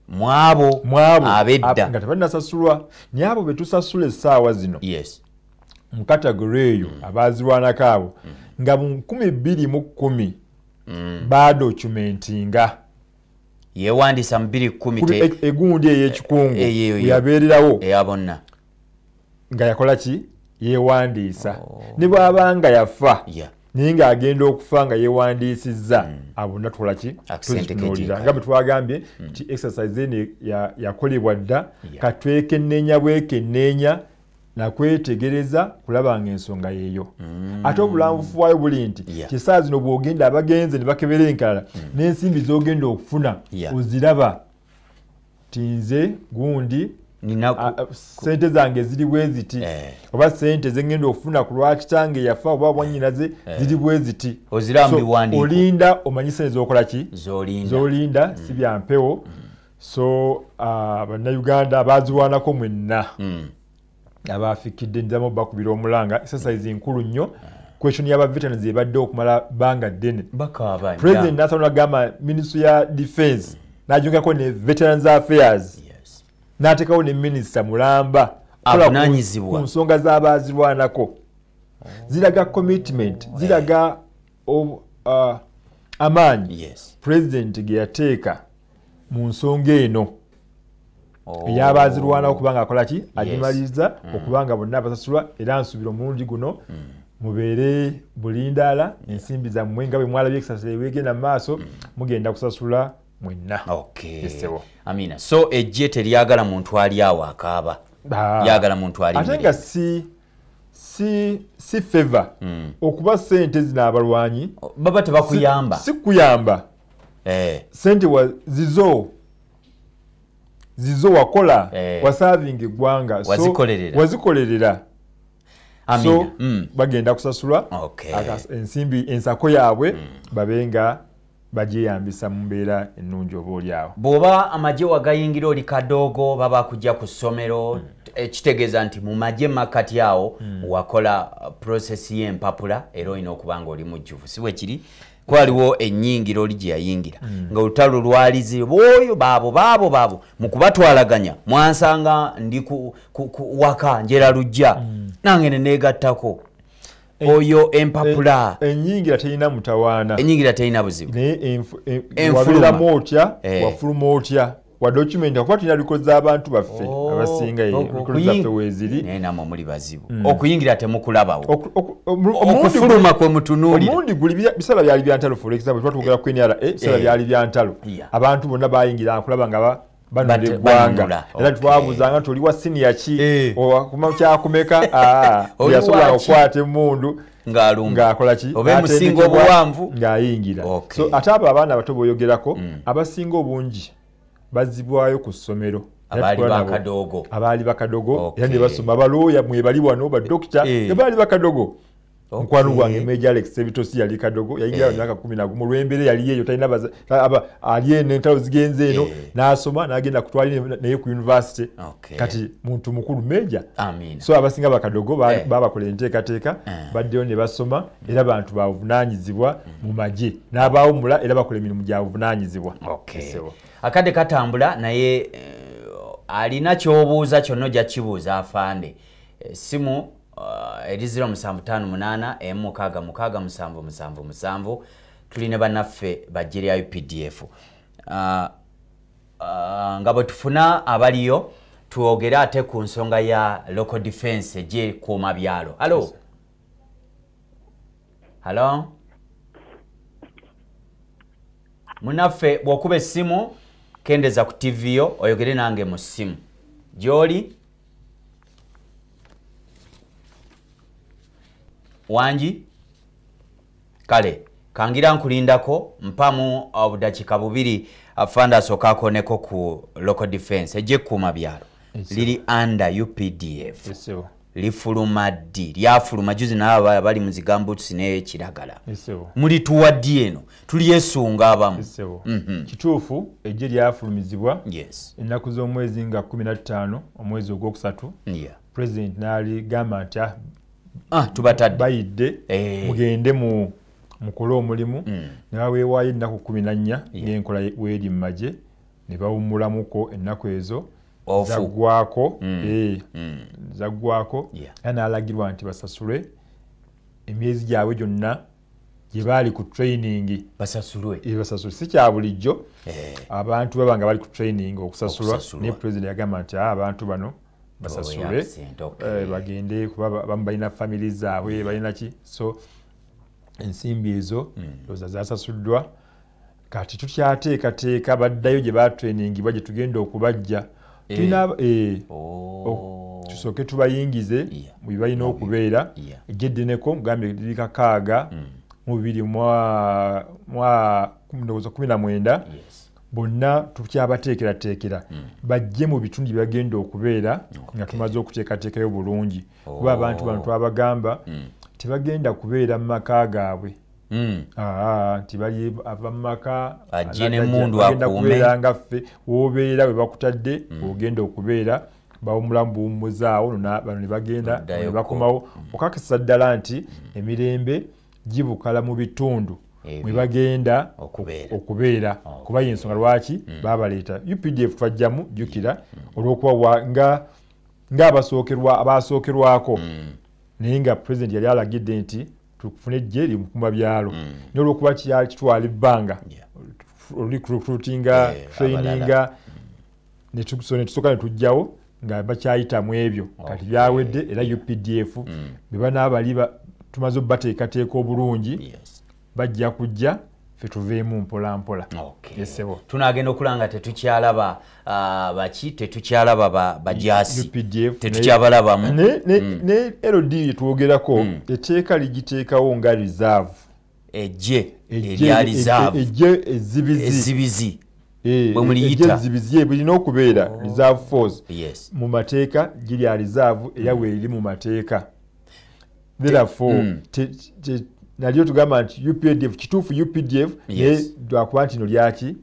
mwabo mwabo abedda nga tebannasasulwa naye abo betusasula essaawa zino mu kategore eyo mm. abaazirwanako abo mm. nga mu 21 ba dokumenti nga yewandisa mu 21 e- egundi eyekikungu e- e- yabeererawo eyabonna nga yakola ki yewandiisa oh. ne bwabanga yafa naye ngaagenda okufa nga yewandiisiza hmm. abonatulakitunulira ah, nga bwetwagambye hmm. nti exercise eno yakolebwa dda katwekenneenya bwekenneenya nakwetegereza kulaba nga ensonga yeeyo hmm. ate obulambufuwayo buli nti kisaa zino bwogenda abagenze ne bakebera enkalala n'ensimbi zogenda okufuna oziraba tinze gundi Ah, sente zange ziri bwe ziti eh. oba sente zengenda okufuna ku lwakitange yafa oba bwanyinaze eh. ziri bwe ziti olinda omanyisene zokola ki zolinda mm. si byampewo mm. so ah, bannayuganda baziwanako mwenna mm. abafikidde nizamu bakubira omulanga esesaizi nkulu nnyo kwetion yabaveterans ebadde okumala banga ddene president nasanagamba minisitu ya defense najogerako ne veterans affairs n'ateekawo ne minisita mulamba ku nsonga z'abazirwanako oh. ziraga commitment ziraga uh, amaanyi pulezidenti ge yateeka mu nsonga eno oh. eyabazirwanako kubanga akolaki agimaliriza mm. okubanga bonna basasulwa era nsuubira omulundi guno mm. mubeere bulindaala ensimbi zammwe nga bwe mwalabye ekisasula ebwegenda mu maaso mm. mugenda kusasula mwenna okay. amina so ejje teryagala muntu ali awo akaaba yagala muntu alinga si si si feva mm. okuba sente zino abalwanyi baba tebakuyamba si, si kuyamba eh. sente wa zizo zizo wakola eh. wasaving eggwanga wazikolerera so, so mm. bagenda kusasulwa okay. ensimbi ensako yaabwe mm. babenga bagyeyambisa mu mbeera ennungi obaoli awo bw'oba amagye wagayingira oli kadoogo baba kujja ku ssomero hmm. ekitegeeza nti mu magye makati awo hmm. wakola prosesi y'empapula era olina okuba nga oli mujjuvu si bwe kiri kwaliwo ennyingira oli gye yayingira hmm. nga olutalo lwalizi bwoyo baabo baabo baabo mukubatwalaganya mwansanga ndi waka njera lujja nange ne neegattako Eh, oyo empapula enyingira eh, teyina mutawaana enyingira teyina buzibu eh, enfulumawabiramu otya wafuluma otya wadokumenti akuba tulina likolo z'abantu baffe oh, abasinga likolo zaffe weeziri naye namwe omuli bazibu hmm. okuyingira temukulabawo okufuluma kwe mutunuulira omulundi guli biseera byali bya ntalo for example twatwogera ku nra biseera byali bya ntalo abantu bonna bayingira nkulaba nga banoneggwangaera twabuzanga nti oliwa sini yaki eh. kuma kyakumeka yasobola [laughs] ah, okukwata emundu ngakolakingaayingira so ate abo abaana bato boyogerako mm. abasinga obungi bazibwayo ku ssomero abaali bakadogo era nebasoma abalooya mwebali wano badokita ebaali eh. bakadogo mukwano gwange mejaale ekisebitosi yali kadogo yayigira myaka eh. kumi nagumu olwembeera yaliyeeyo talina ali eno entalo zigenze eno eh. n'asoma n'agenda kutwali naye ku univesity kati muntu mukulu meja so abasinga bakadogo eh. babakola enteekateeka baddeyo ne basoma mm. era bantu bavunaanyizibwa mm. mu magye n'abawumula era bakola emirimu gyabuvunaanyizibwa akadde katambula naye alina kyobuuza kyonna ojja kukibuuza afande simu Uh, eri 058 tulina bannaffe bajje lya updf nga bwe tufuna abaliyo twogere ate ku nsonga ya local defense gye kuuma byalo alo halo munaffe bw'okuba essimu kendeza ku tv yo oyogere nange mu ssimu gy'oli wangi kale kangira nkulindako mpamu obudakika bubiri afanda uh, asokako neko ku local defense ejekuma byalo liri under updf lifuluma ddi lyafuluma juzi naaba bali mu zigambuts naye kiragala mulituwa ddi eno tulyesunga abamu mhm. kituufu ejje lyafulumizibwa ennaku z'omwezi nga 15 omwezi ogwokusatu pulezidenti naligamba nti ah, Ah, tubatadde bayidde eh. mugende mukole omulimu mm. nebaweewaayo ennaku kumi nannya ngaenkola weeri mumaje ne bawummulamuko ennaku ezo zaggwako zaggwako mm. eh, mm. era n'alagirwa nti basasulwe emyezi gyabwe gyonna gyebaali ku training basasulwe si kyabulijjo eh. abantu baba nga bali ku training okusasulwa ne purezidenti yagamba nti ah, abantu bano basasulwe eh, bagende kuba bamu balina famiry zaabwe balinaki so ensimbi ezo mm. loza zasasuddwa kati tutyateekateeka baddayo gye batreningibwa gye tugenda okubajja eh. eh. oh. tusooke tubayingize mubye balina okubeera gyeddeneko mugambe liri kakaaga mm. mu bbiri mu ndowooza kumi na mwenda bonna tukyabateekerateekera hmm. bajje mu bitundu bye bagenda okubeera nga tumaze okuteekateekayo bulungi kuba oh. abantu bano twabagamba hmm. tebagenda kubeera mu maka gaabwe hmm. tibali ava mu makaagenda kubeera nga ffe wobeera we bakutadde ogenda okubeera bawumulamu buwummuzaawo bano ne bagenda ne bakomawo okakisa ddala nti emirembe gibukala mu bitundu webagenda okubeera ah, kubayo ensonga lwaki hmm. babaleeta updf twajjamu jjukira hmm. Hmm. olwokuba ngaabasookerwako naye nga puresident yali alagidde nti tufune ejje limukuma byalo naye olwokuba kitwala ebbanga recruiting training netusooka netugjawo nga bakyayitamu ebyo kati byawedde era updf bebanaabali tumaze obubateekateeka obulungi bajja kujja fetuveemu mpolampola esebo tunagenda okulanga tetukyalaba ah, baki tetukyalaba bajasitetukyabalabamu ne mm. lod yetwogerako mm. eteeka ligiteekawo nga reserve ejje eryaeje ezibizi ezibizi e, e, birina e, okubeera oh. reserve force mu mateeka girya reserve era mm. weeriri mu mateeka therefore nalyo tugamba nti updf kituufu updf naye lwakuba nti no lyaki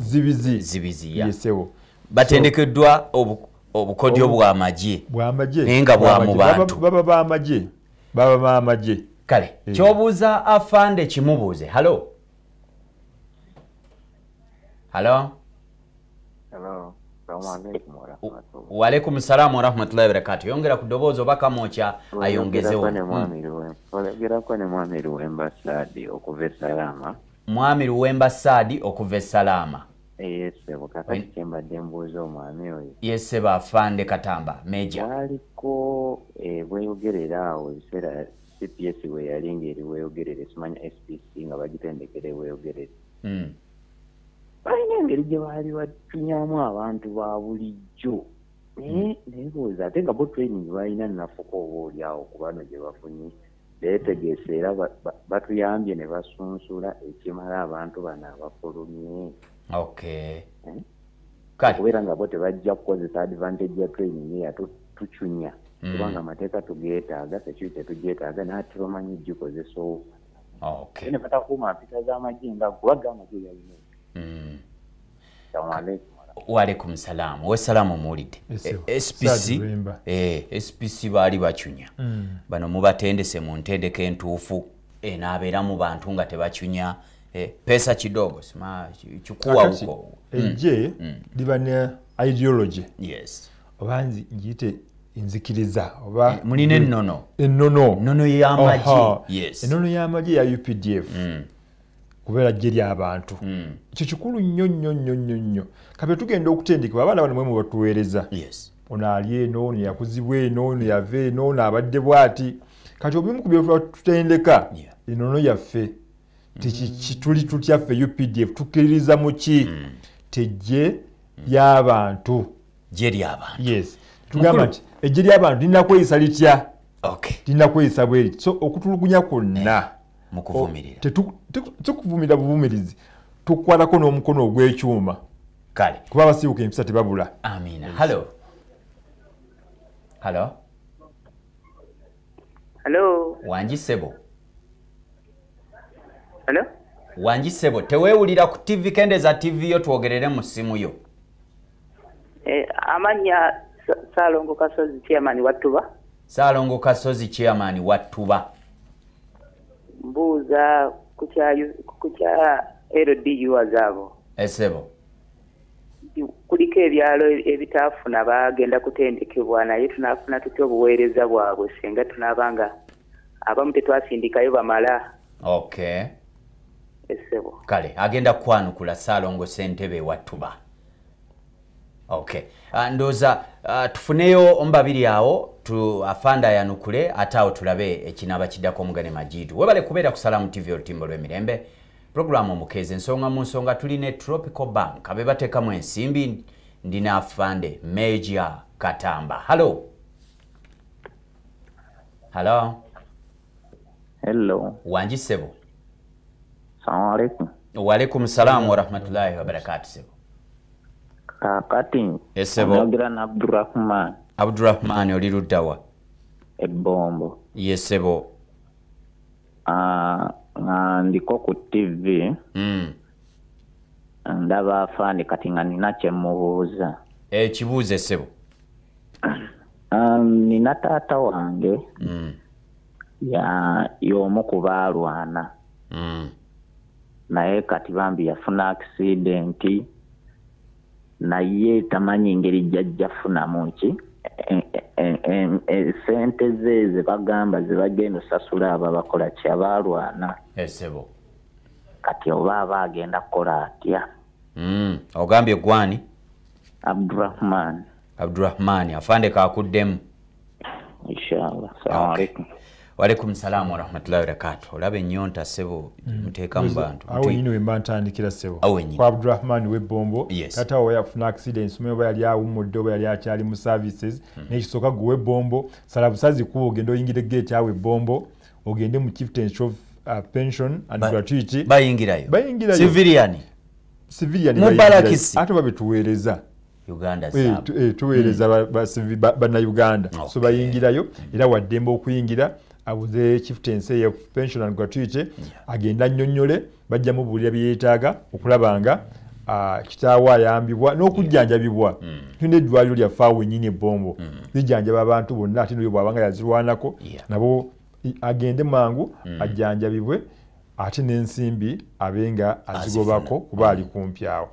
zibizisewo batendekeddwa obukodyo bwamagye naye nga bwamubantubaba bamagye baba bamagye kale eh. kyobuuza afande kimubuuze hallo hallo waleikum salaamu warahmatullahi wabarakatu yongera ku ddoboozi oba kamwokya ayongezewomwami hmm. luwemba saadi okuva esalaama yesseba afande katamba mejaaliko eh, bweyogerera awo ebiseera cps weyali ngeri weyogerere simanya spc nga bagitendekere weyogerere hmm. balina engeri gye baali batunyamu abantu ba bulijjo nayebuuza hmm. ate nga bo training balina nafuka oba olyawo kubano gye bafunye beetegese era batuyambye ne basunsula ekimala abantu bano abafulumye eh? okubeera nga bo tebajja kukozesa advantage ya training eyatucunya hmm. kubanga amateeka tugeetaaga security tugeetaaga naatibamanyi gikozesa ne batakuuma mpita z'amagi nga kubagamagi galina Mm. waalekum salaamu wesalaamu omuwulidde spc eh, spc eh, baali bakyunya mm. bano mubatendese mu ntendeko entuufu enaabeera eh, mu bantu nga tebakyunya pesa kidogo kikuwauko mm. ejje liba ne ideology yes obanzi ngiyite nzikiriza oba mulina ennono ennono ennono y'amagye ennono y'amagye ya updf kubeera gye ry abantu ekyo hmm. kikulu nnyo nnyo nnyo nnyo nnyo kabe tugenda okutendekebwa abaana bano mwemu batuweereza ono ali eno ono yakuzibwa eno ono yava eno ono abadde bwati kati obimu ku byetutendeka enono yaffe tekituli hmm. tutyaffe updf tukkiririza mu ki hmm. tejje lyabantu tugamba nti ejje ly'abantu lirina kweyisa litya lirina kweyisa bweri so okutulugunya kwonna yeah. mukuvumiratukuvumira buvumirizi tukwatako n'omukono ogw'ekyuma kale kuba abasiiuka empisa tebabula amina halo halo halo wangi sebo halo wangi sebo teweewulira ku tivi kendeza tivi yo twogerere mu ssimu yo eh, amanya saalongo kasozi chairman wattuba saalongo kasozi chairman wattuba mbuuza kukya ldua zaabo esebo kuliko ebyalo ebitaafuna bagenda kutendekebwa naye tunaafuna tutya obuweereza bwabwe singa tunaaba nga abamu tetwasindikayo bamala okay esebo kale agenda kwanukula saalongo sentebe ewatuba okay uh, ah, ndoza uh, ah, tufuneyo ombabiri awo afanda ah, ayanukule ate awo tulabe ekinaaba kiddako omugane majidu webale kubeera kusala mu tv olutimba lw'emirembe pulogulaamu omukezi ensonga mu nsonga tuline tropical bank abebateekamu ensimbi ndina afande meja katamba hallo hallo hello wangi sebo salamualeykum waaleykum salaamu warahmatullahi wabarakatu sebo kaakati nogera naabdurahman abdurahman oli luddawa ebbombo yesebo nga ndiko ku tv hmm. ndaba afaani kati nga nina kyemubuuza ekibuuza esebo nina taata wange hmm. y'omu kubaalwana hmm. naye kati bambi yafuna akisidenti naye tamanyi engeri gyajjafunamu ki esente e, e, e, ze zebagamba zebagenda osasula abo abakola kyabalwana esebo kati oba aba agenda kukola atya hmm, ogambye gwani abdurahmani abdurahmani afande kakuddemu inshallah salamualeikum walekum salaamu warahmatullahi wabarakatu olaba enyonta sebo mm. muteeka mu bantuawenyini wemba ntandikira sebo kwa abdurahman webombo kata awo yafuna accident somayo oba yali awummudde oba yali akyali mu services mm. nekisooka guwe ebombo sala busazi kuba ogenda oyingira egeti awe ebombo ogende mu chieftain shof uh, pension and gratuity bayingirayo bayingirayo civilian civilian mubarakisi ate oba betuweereza tuweereza bannauganda eh, eh, mm. so bayingirayo era waddemba okuyingira abuze chieftaincy ya pension and gratuity yeah. agenda nnyonnyole bajjamu buulira byeyetaaga okulaba nga uh, kitaawe ayambibwa n'okujjanjabibwa mm. tulina eddwaliro lyaffe awo wenyini ebbombo lijjanjaba mm. E mm. abantu bonna ate nobyo bwabanga yazirwanako yeah. nabo agende mangu mm. ajjanjabibwe ate n'ensimbi abe nga azigobako kuba ali kumpi awo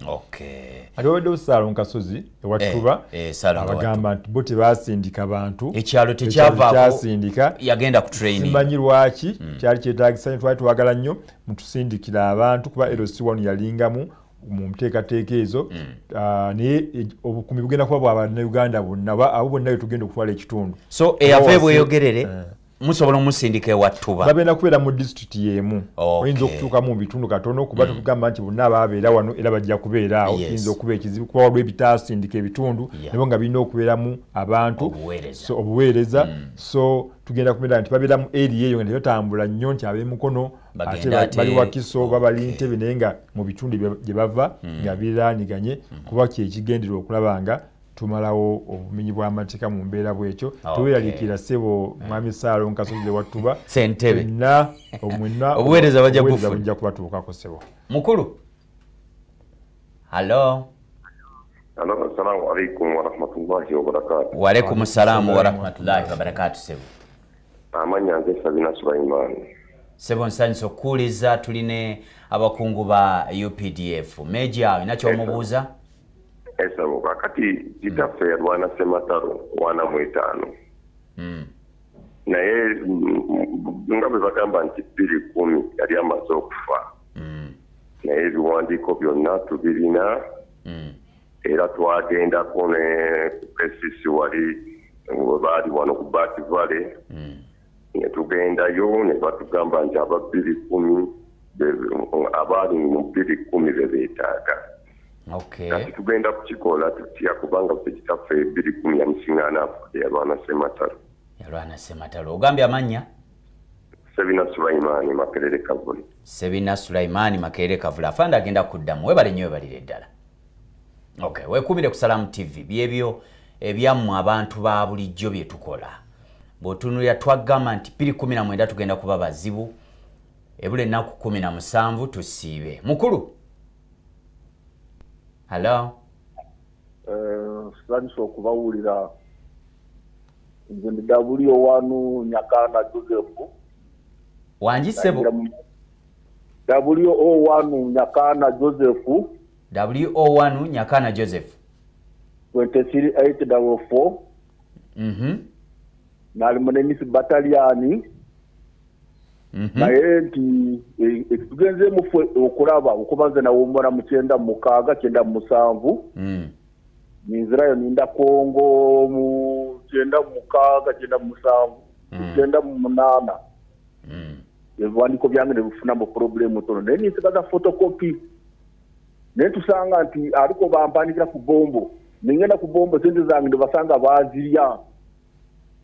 ati wabadde okusaala omukasozi ewatuba eh, eh, abagamba nti bo tebasindika bantu ekyalo tekyasindikakimanyi lwaki hmm. kyali kyetagisa twali twagala nnyo mutusindikira abantu kuba eros wano yalingamu mu nteekateeka ezo hmm. ah, naye obukumi bugenda kuba bwa bannauganda bonna oba abo bonna betugenda okutwala ekitundu so eyava ebweyogerere musobola omusindika ewattuba bagenda kubeera mu disitulikiti yemu oyinza okutuuka mu bitundu katono okuba hmm. tugamba nti bonna ababeera wano era bajja kubeeraawo kiyinza okuba ekizibu kuba waliwo ebitasindika ebitundu nabo nga birina okubeeramu abantu obuweereza hmm. so tugenda kubeera nti babeera mu eri eyo nga tebatambula nnyo nti ab'emikono ate bali wakiso babali ntebe naye nga mu bitundu gye bava nga hmm. biraaniganye kuba kyekigenderwa okulaba nga tumalawo obumenyi bw'amateeka mu mbeera bwekyo tuweralikira sebo mwami saalo nkasozile watuba [laughs] ena omwena [laughs] obuweereza bujja kubatuukako sebo mukulu halo assalamualaikum warahmatullahi wabarakatu waalaikum salamu warahmatullahi wabarakatu sebo amanya nze sabina sulaiman sebo nsanyisa okukuuliza tuline abakungu ba updf meja inakyomubuuza okay. esabu kakati kitaffe yalwana sematalo wana mwetaano hmm. naye nga bwe bagamba nti bbiri kumi yali amaze okufa hmm. naye ebiwandiiko byonna tubirina hmm. era twagendako ne kupesisi wali webaali wano ku bativale ne tugendayo ne batugamba nti ababbiri kumi abaali mu bbiri kumi be beetaaga kati tugenda ku kikola tutya kubanga ffe kitaffe ebbiri kumi yamusingana yalwana sematalo yalwana sematalo ogambye amannya sebina sulaimaani makerere kavuli sebina sulaimaani makerere kavuli afanda agenda kuddamu webalenyo webalire eddala ok weekuumire kusalamu tv byebyo ebyammwe abantu ba bulijjo bye tukola bwetunulira twagamba nti 219 tugenda kuba bazibu ebula ennaku 17 tusiibe mukulu hallo eh, sanisa okubawulira nze ndida buli owanu nyakana josefu wangi sebo wo wanu nyakana josefu wo wanu nyakana josefu 23 8 4 mm -hmm. nali munemisi bataliani Mhm. naye nti ekitugenzeemu e, ffe okulaba okuba nze nawo mmala mu kyenda mukaaga kyenda musanvu ninzirayo mm. ninda kongo mu kyenda mukaaga kyenda musanvu mm. kyenda mumunaana mm. ebiwandiiko byange ne bifuna mu purobulemu tono naye ninsiga za fotokopi naye tusanga nti aliko bampandikira ku bombo ningenda ku bombo sente zange ne basanga bazirya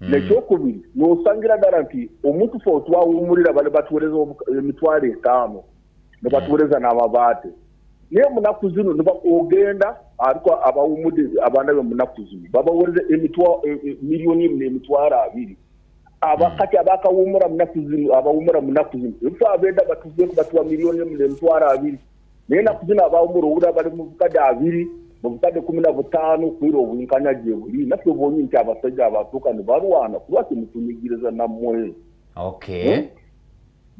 nekyokubiri hmm. nosangira ddala nti omuntu fe otwawumulira bali batuwereza emitwalo eh, etaano nebatuwereza hmm. n'amabaate naye munaku zino ogenda aliko abawumudde abaana be munaku zino babawereze eh, eh, miliyoni mu emitwalo abiri abakati hmm. abakawumura munaku zino abawumura munaku zino ebifo abenda batuzeku batuwa miliyoni mu emitwalo abiri naye naku zino abawumura owulira bali mu bukadde abiri bugade kumi na butanu kuri ubu nkanyagiye buri natwe bonye nti abasajja abatukani barwana kubaki mutunyigiriza na okay ok hmm?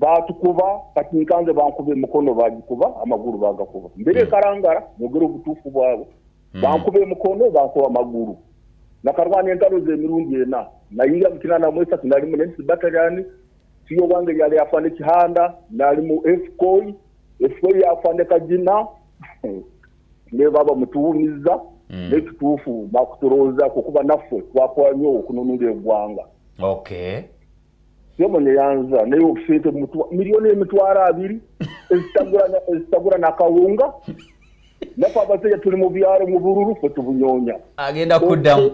batukuba kati nkanze bankube mukono bagikuba amaguru bagakuba mbere hmm. karangara mugero butufu bwabo mm. bankube mukono bankuba amaguru nakarwaniye entalo zemirundi na nayinga mukina namwe esatu nali mu nensi bataliyani siyo wange yali afande kihanda nali mu efcoy efcoy afande kajina [laughs] nebaba mutuwuniza hmm. netutuufu bakutulowozako kuba naffe twakwanyo okununula eggwanga yomunyeyanza naye obusente miliyoni emitwalo abiri [laughs] ezitagula nakawunga [laughs] nafe abasajja tuli mu byalo mu bululu fe tubunyonya agenda kuddamu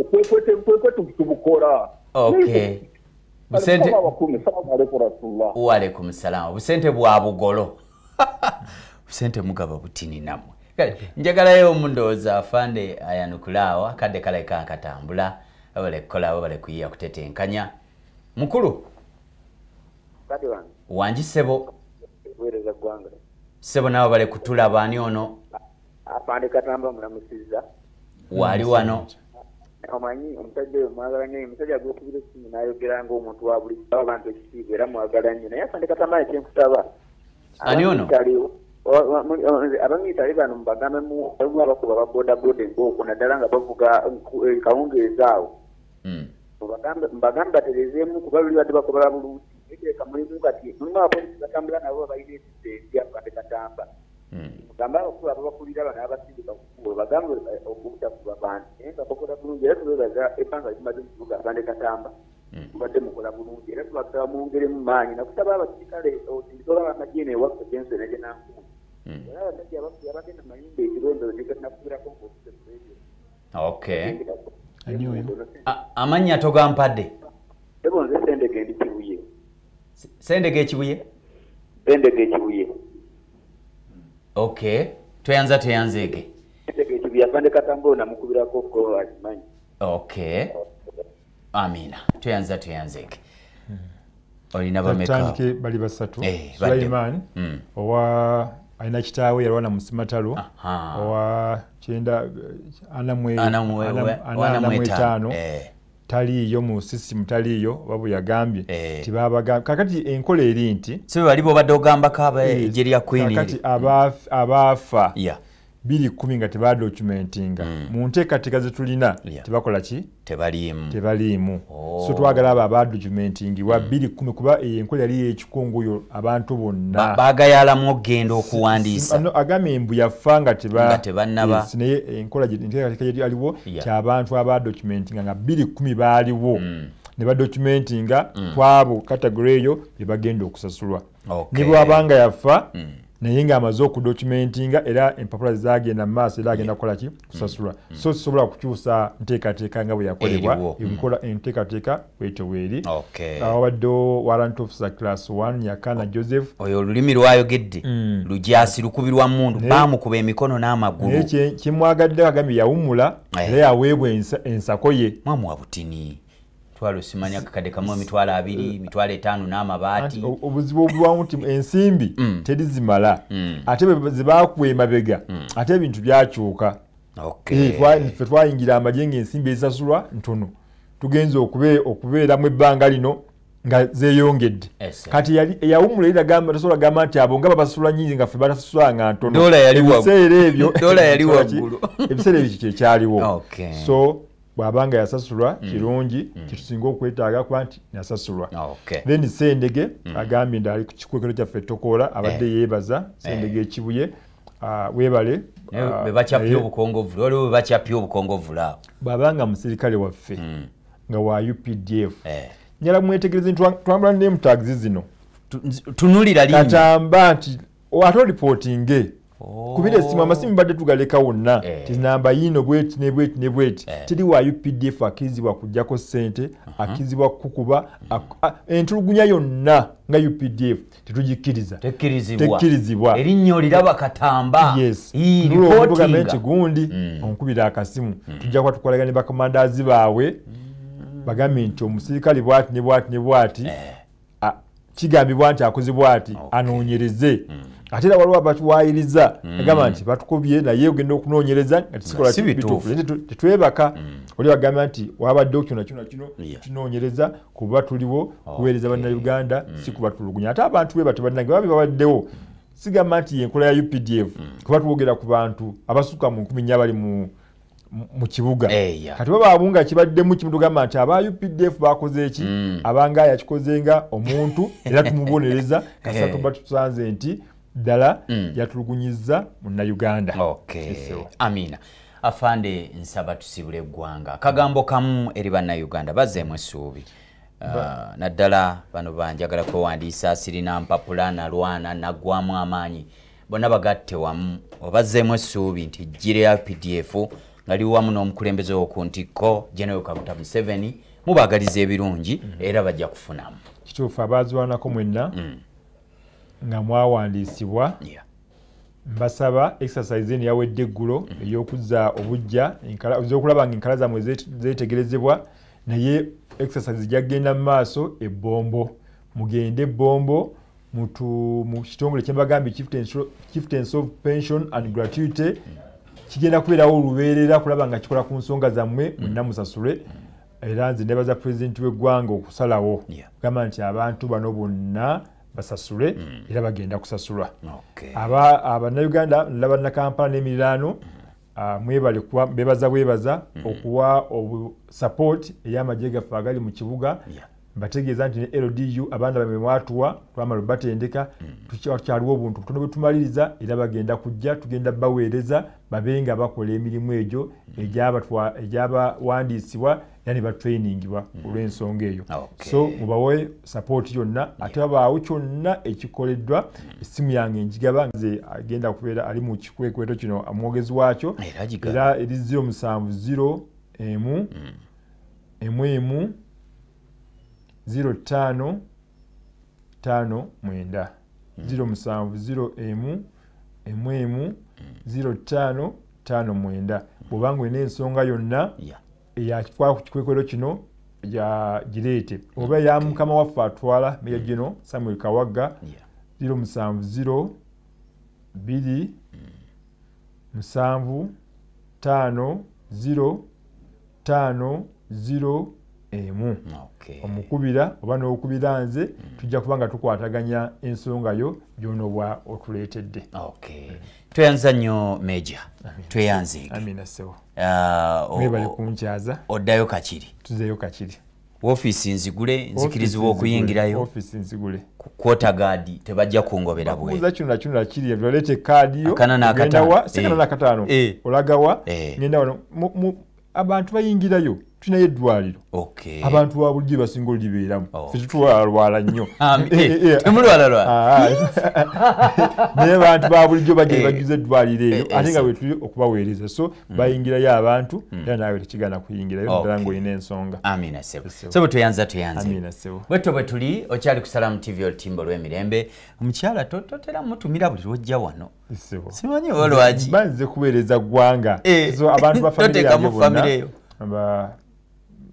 okwekwetetubukolaaleku rasulla waaleikum salaam obusente bwa bugolo sente mugaba butini namwe njagalayo omundooza afande ayanukulaawo akadde kalaika akatambula abale kukolaawo bale kuyiya kutetenkanya mukulu wangi sebo sebo nawe bale kutula baani ono afande katamba mulamusiza waali wano omanyi omusajja oyo mwagala nyo omusajja gwokubira esimu nayogera nga omuntu wa bulijjo abantu ekitiibwa era mwagala nyo naye afande katamba nekyenkusaba ani ono abamiitalibano mubagambemu balimu abakuba babodaboda enkooko naddala nga bavuga kawungeeza awo mubagambe baterezeemu kuba luli badde bakuba babuluuti eteeka mulimu kati mulimu abapolisi batambula nabo babaire ensimbi akubade katamba mugambe abakuba ababakulira bano abasindika kukuba bagambe obutakuba bantu naye nga bakola bulungi era tubebaza ebbanga limaze mukibuga abande katamba mubadde mukola bulungi era tubasaba mwongeremu maanyi nakusaba abasirikale otindikola bamajeena ewaffe gensenegenankuu okay amannya togampadde ebonze sendege ndi kibuye sendege ekibuye sendege ekibuye okay tweyanza teyanzeege okay amina tweyanza tweyanzeege olina bamekatandike bali basatu sulaiman owa alina kitaawe yalwana mu simatalo owa anamwetaano eh. taliiyo mu sisimu taliiyo oba bwe yagambye eh. tibabagambye kakati enkola eri nti sibe bali bwe obadde ogambako abajeri eh, ya queenkati abaafa 21 nga tebadocumentinga hmm. mu mm. nteekateeka zetulina yeah. tebakolaki tebaliimu oh. so twagala abo abadocumentingibwa mm. 21 kuba eh, enkola yali yekikongoyo abantu bonna bagayalamu okgenda okuwandiisa agamba embu yafa nga tebanabanaye eh, enkola enteekateeka aliwo kyabantu abadocumentinga nga 21 baaliwo hmm. ne badocumentinga hmm. kwabo kategore eyo bye bagenda okusasulwa okay. ne bwabanga yafa mm naye ngaamaze okudokumentinga era empapula zagenda mumaaso era agenda kukolaki kusasulwa mm, mm. so sisobola kukyusa nteekateeka nga bweyakolebwa ebikola enteekateeka weto weeri awabaddeo warant officer class 1 yakana joseph oyo olulimi lwayogedde mm. lujasi lukubirwa mundu bamukuba emikono n'amagulunaye kyemwagaddeo agambye yawumula era eh. yaweebwa ensako ye mwamuwa butini emitwalo simanya kakade kamua emitwalo abiri uh, emitwalo etaano n'amabaati obuzibu obuwamu ti [laughs] ensimbi mm. terizimala mm. ate zebakuwa emabega mm. ate ebintu byakyuka eh, fe twayingira amagye ngaensimbi ezisasulwa ntono tugenza okubeeramu ebbanga lino nga zeyongedde kati eyawumula tasobola gamba nti abo nga babasasula nyingi nga fe batasasulanga ntonoebiseera ebyo ebiseera ebyo kyekyaliwo [laughs] so bwabanga yasasulwa mm. kirungi mm. kitusinga okwetaaga kuba nti yasasulwa ah, then sendege mm. agambye nti ali kukikwekero kyaffe tokoola abadde eh. yeebaza eh. sendege ekibuye webale bwabanga muserikale waffe nga wa updf eh. nyala mwetegereze nti twambula nemutagizi zino tunulira atamba nti oh, ate olipootinge Oh. kubira esimu amasimu badde tugaleka wonna eh. tinamba yino bweti nebweti nebweti eh. teriwaayo pdf akkirizibwa kujjako sente uh-huh. akkirizibwa kukuba mm. entulugunya yonna nga updf tetugikkirizatekkirizibwaerinyoolirabakatambaesnti gundi mm. onkubira akasimu mm. tujja kuba tukolagane bakamandazi baabwe bagambye nti omusirikale bwati nebwati nebwati eh. kigambibwa nti akozebwa ati anoonyereze ate era waliwo abatuwayiriza agamba mm. nti batukubye naye ogenda okunonyereza nga tisikola tetwebaka mm. oli agamba nti wabadde kyonakyonakino kinonyereza kuba tuliwo oh, kuweereza bannauganda mm. si kubatulugunya ate abantu weba tebannange babe babaddewo sigamba nti yenkola ya updf kuba twogera ku bantu abasuka mu nkumi nya bali mu kibuga kati ba babunga kibaddemu kimu tugamba nti aba updf bakoze eki abangaya akikoze nga omuntu [laughs] era tumubonereza kasatuba tusanze nti ddala hmm. yatulugunyiza munnauganda amina afande nsaba tusibule eggwanga akagambo kamu eri bannauganda bazeemu essuubi ah, naddala bano banjagala kwewandiisa sirina mpapula nalwana naggwamu amaanyi bonna bagatte wamu obazzeemu essuubi nti jjire ya pdf nga liwamu n'omukulembeze woku ntikko genero kaguta museveni mubagaliza ebirungi mhm. era bajja kufunamu kituufu abaziwanako mwenna hmm. nga mwawandiisibwa mbasaba exercise eno yawedde eggulo mm-hmm. eyokuza obujja zokulaba nga enkala zammwe zeetegerezebwa naye exercise jagenda mu maaso ebbombo mugende ebbombo mu kitongole kyembagambye chieftance of pension and gratuity mm-hmm. kigenda kubeerawo olubeerera kulaba nga kikola ku nsonga zammwe mm-hmm. mwenna musasule era nze neba za pulezidenti w'eggwanga okusalawo kugamba nti abantu bano bonna basasule mm. era bagenda kusasulwa okay. abannayuganda aba nlabanakampala nemiriraano hmm. ah, mwebale mm. uh, bebaza bwebaza mm. okuwa obusapoti eyamajye gaffe agali mu kibuga yeah. bategeeza nti ne ldu abaana bawe mwatuwa twamala webatendeka mm. tukyaliwo obuntu butono bwetumaliriza era bagenda kujja tugenda baweereza babe nga bakola emirimu egyo mm. egyabawandiisibwa era ne batrainingibwa olw'ensonga mm. eyo so mubawe sapooti yonna ate babaawo kyonna ekikoleddwa essimu yange njigaba nze agenda kubeera ali mu kikwekweto kino omwogezi waakyo era eri 07 1 1 0559 bwobanga olina ensonga yonna eyakikwa ku kikwekwero kino gireete oba eya mukama waffe atwala meya mm. geno samuel kawagga 0720 75 50 emu ah, omukubira oba n'okubira nze hmm. tujja kuba nga tukwataganya ensongayo gyonoba otuleetedde ah, tweyanza nnyo meja tweyanzeegeebalikunkyaza ah, oddayo kakiri tuzeeyo kakiri ofiisi nzigule nzikirizibwa okuyingirayoofiisi nzigule kwotagaadi tebajja kungobera bweza kino nakino nakiri oleeta ekaadiyoaa nakataano eh. olagawa eh. ngenda wano abantu bayingirayo tulinayo eddwaliro abantu babulijjo basinga olibeeramu oh. tetetwalalwala nnyo naye abantu babulijjo bajja eh. bajuza eddwaliro eyo eh, eh, ate nga bwetuli okubaweereza so hmm. bayingirayo abantu hmm. era naawe tekigaana kuyingirayo ddala ngaolina ensonga bweto bwe tuli okyali kusalamu tv olutimba olw'emirembe omukyala totera mutumira buli lwojja wano simanyi olwaki banze kuweereza ggwanga abantu bafamiyo [laughs]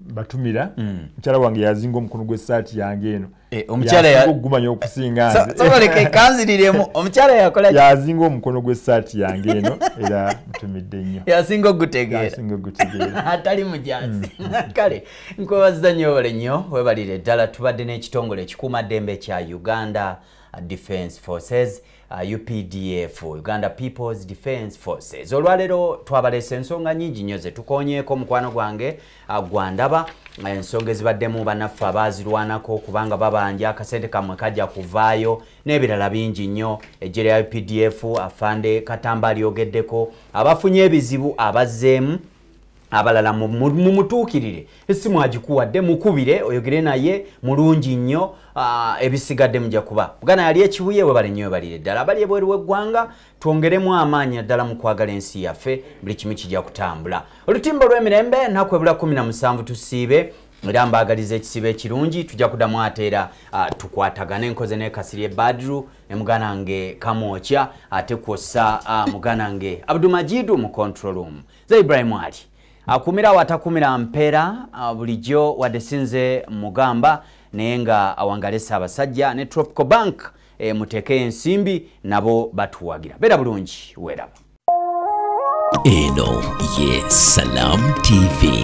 batumira hmm. mukyala wange yazinga omukono gwesaati yange eno eh, ogumanya okusinganzirem [laughs] omukyalayazinga omukono gwesaati yange eno era mutumidde nnyo yasinga ogutegeeraatali [laughs] mujasi hmm. [laughs] kale nkwebaziza nnyo bole nnyo webalire ddala tubadde n'ekitongole ekikuumaddembe kya uganda uh, defense forces uh, updf uganda peoples defence forces olwaleero twabaleesa ensonga nyingi nnyo zetukonyeeko mukwano gwange uh, gwandaba uh, ensonga ezibaddemu banaffe abazirwanako kubanga babanja akasente kamwe kajja kuvaayo n'ebirala bingi nnyo ejjere ya updf uh, afande katamba alyogeddeko abafunye ebizibu abazzeemu abalala mumutuukirire mu, mu, esimu agikuwadde mukubire oyogere naye mulungi nnyo Ah, ebisigadde mujja kuba buganda yali ekibuye we balinnyo webaliira eddala abali ebweru weggwanga twongeremu amaanyi addala mu kwagala ensi yaffe buli kimu kijja kutambula olutimba olw'emirembe naku ebula 17 tusiibe era mbaagaliza ekisibo ekirungi tujja kudamu ate era ah, tukwatagane enkoze nekasiri ebadru emuganange kamwokya ate kwossa ah, muganange abdumajidu mu control room za ibrahimu ali akumira watakumira mpeera bulijjo wadde sinze mugamba naye nga awangale saabasajja ne tropical bank e, muteeke ensimbi nabo batuwagira beera bulungi weraba eno ye salam tv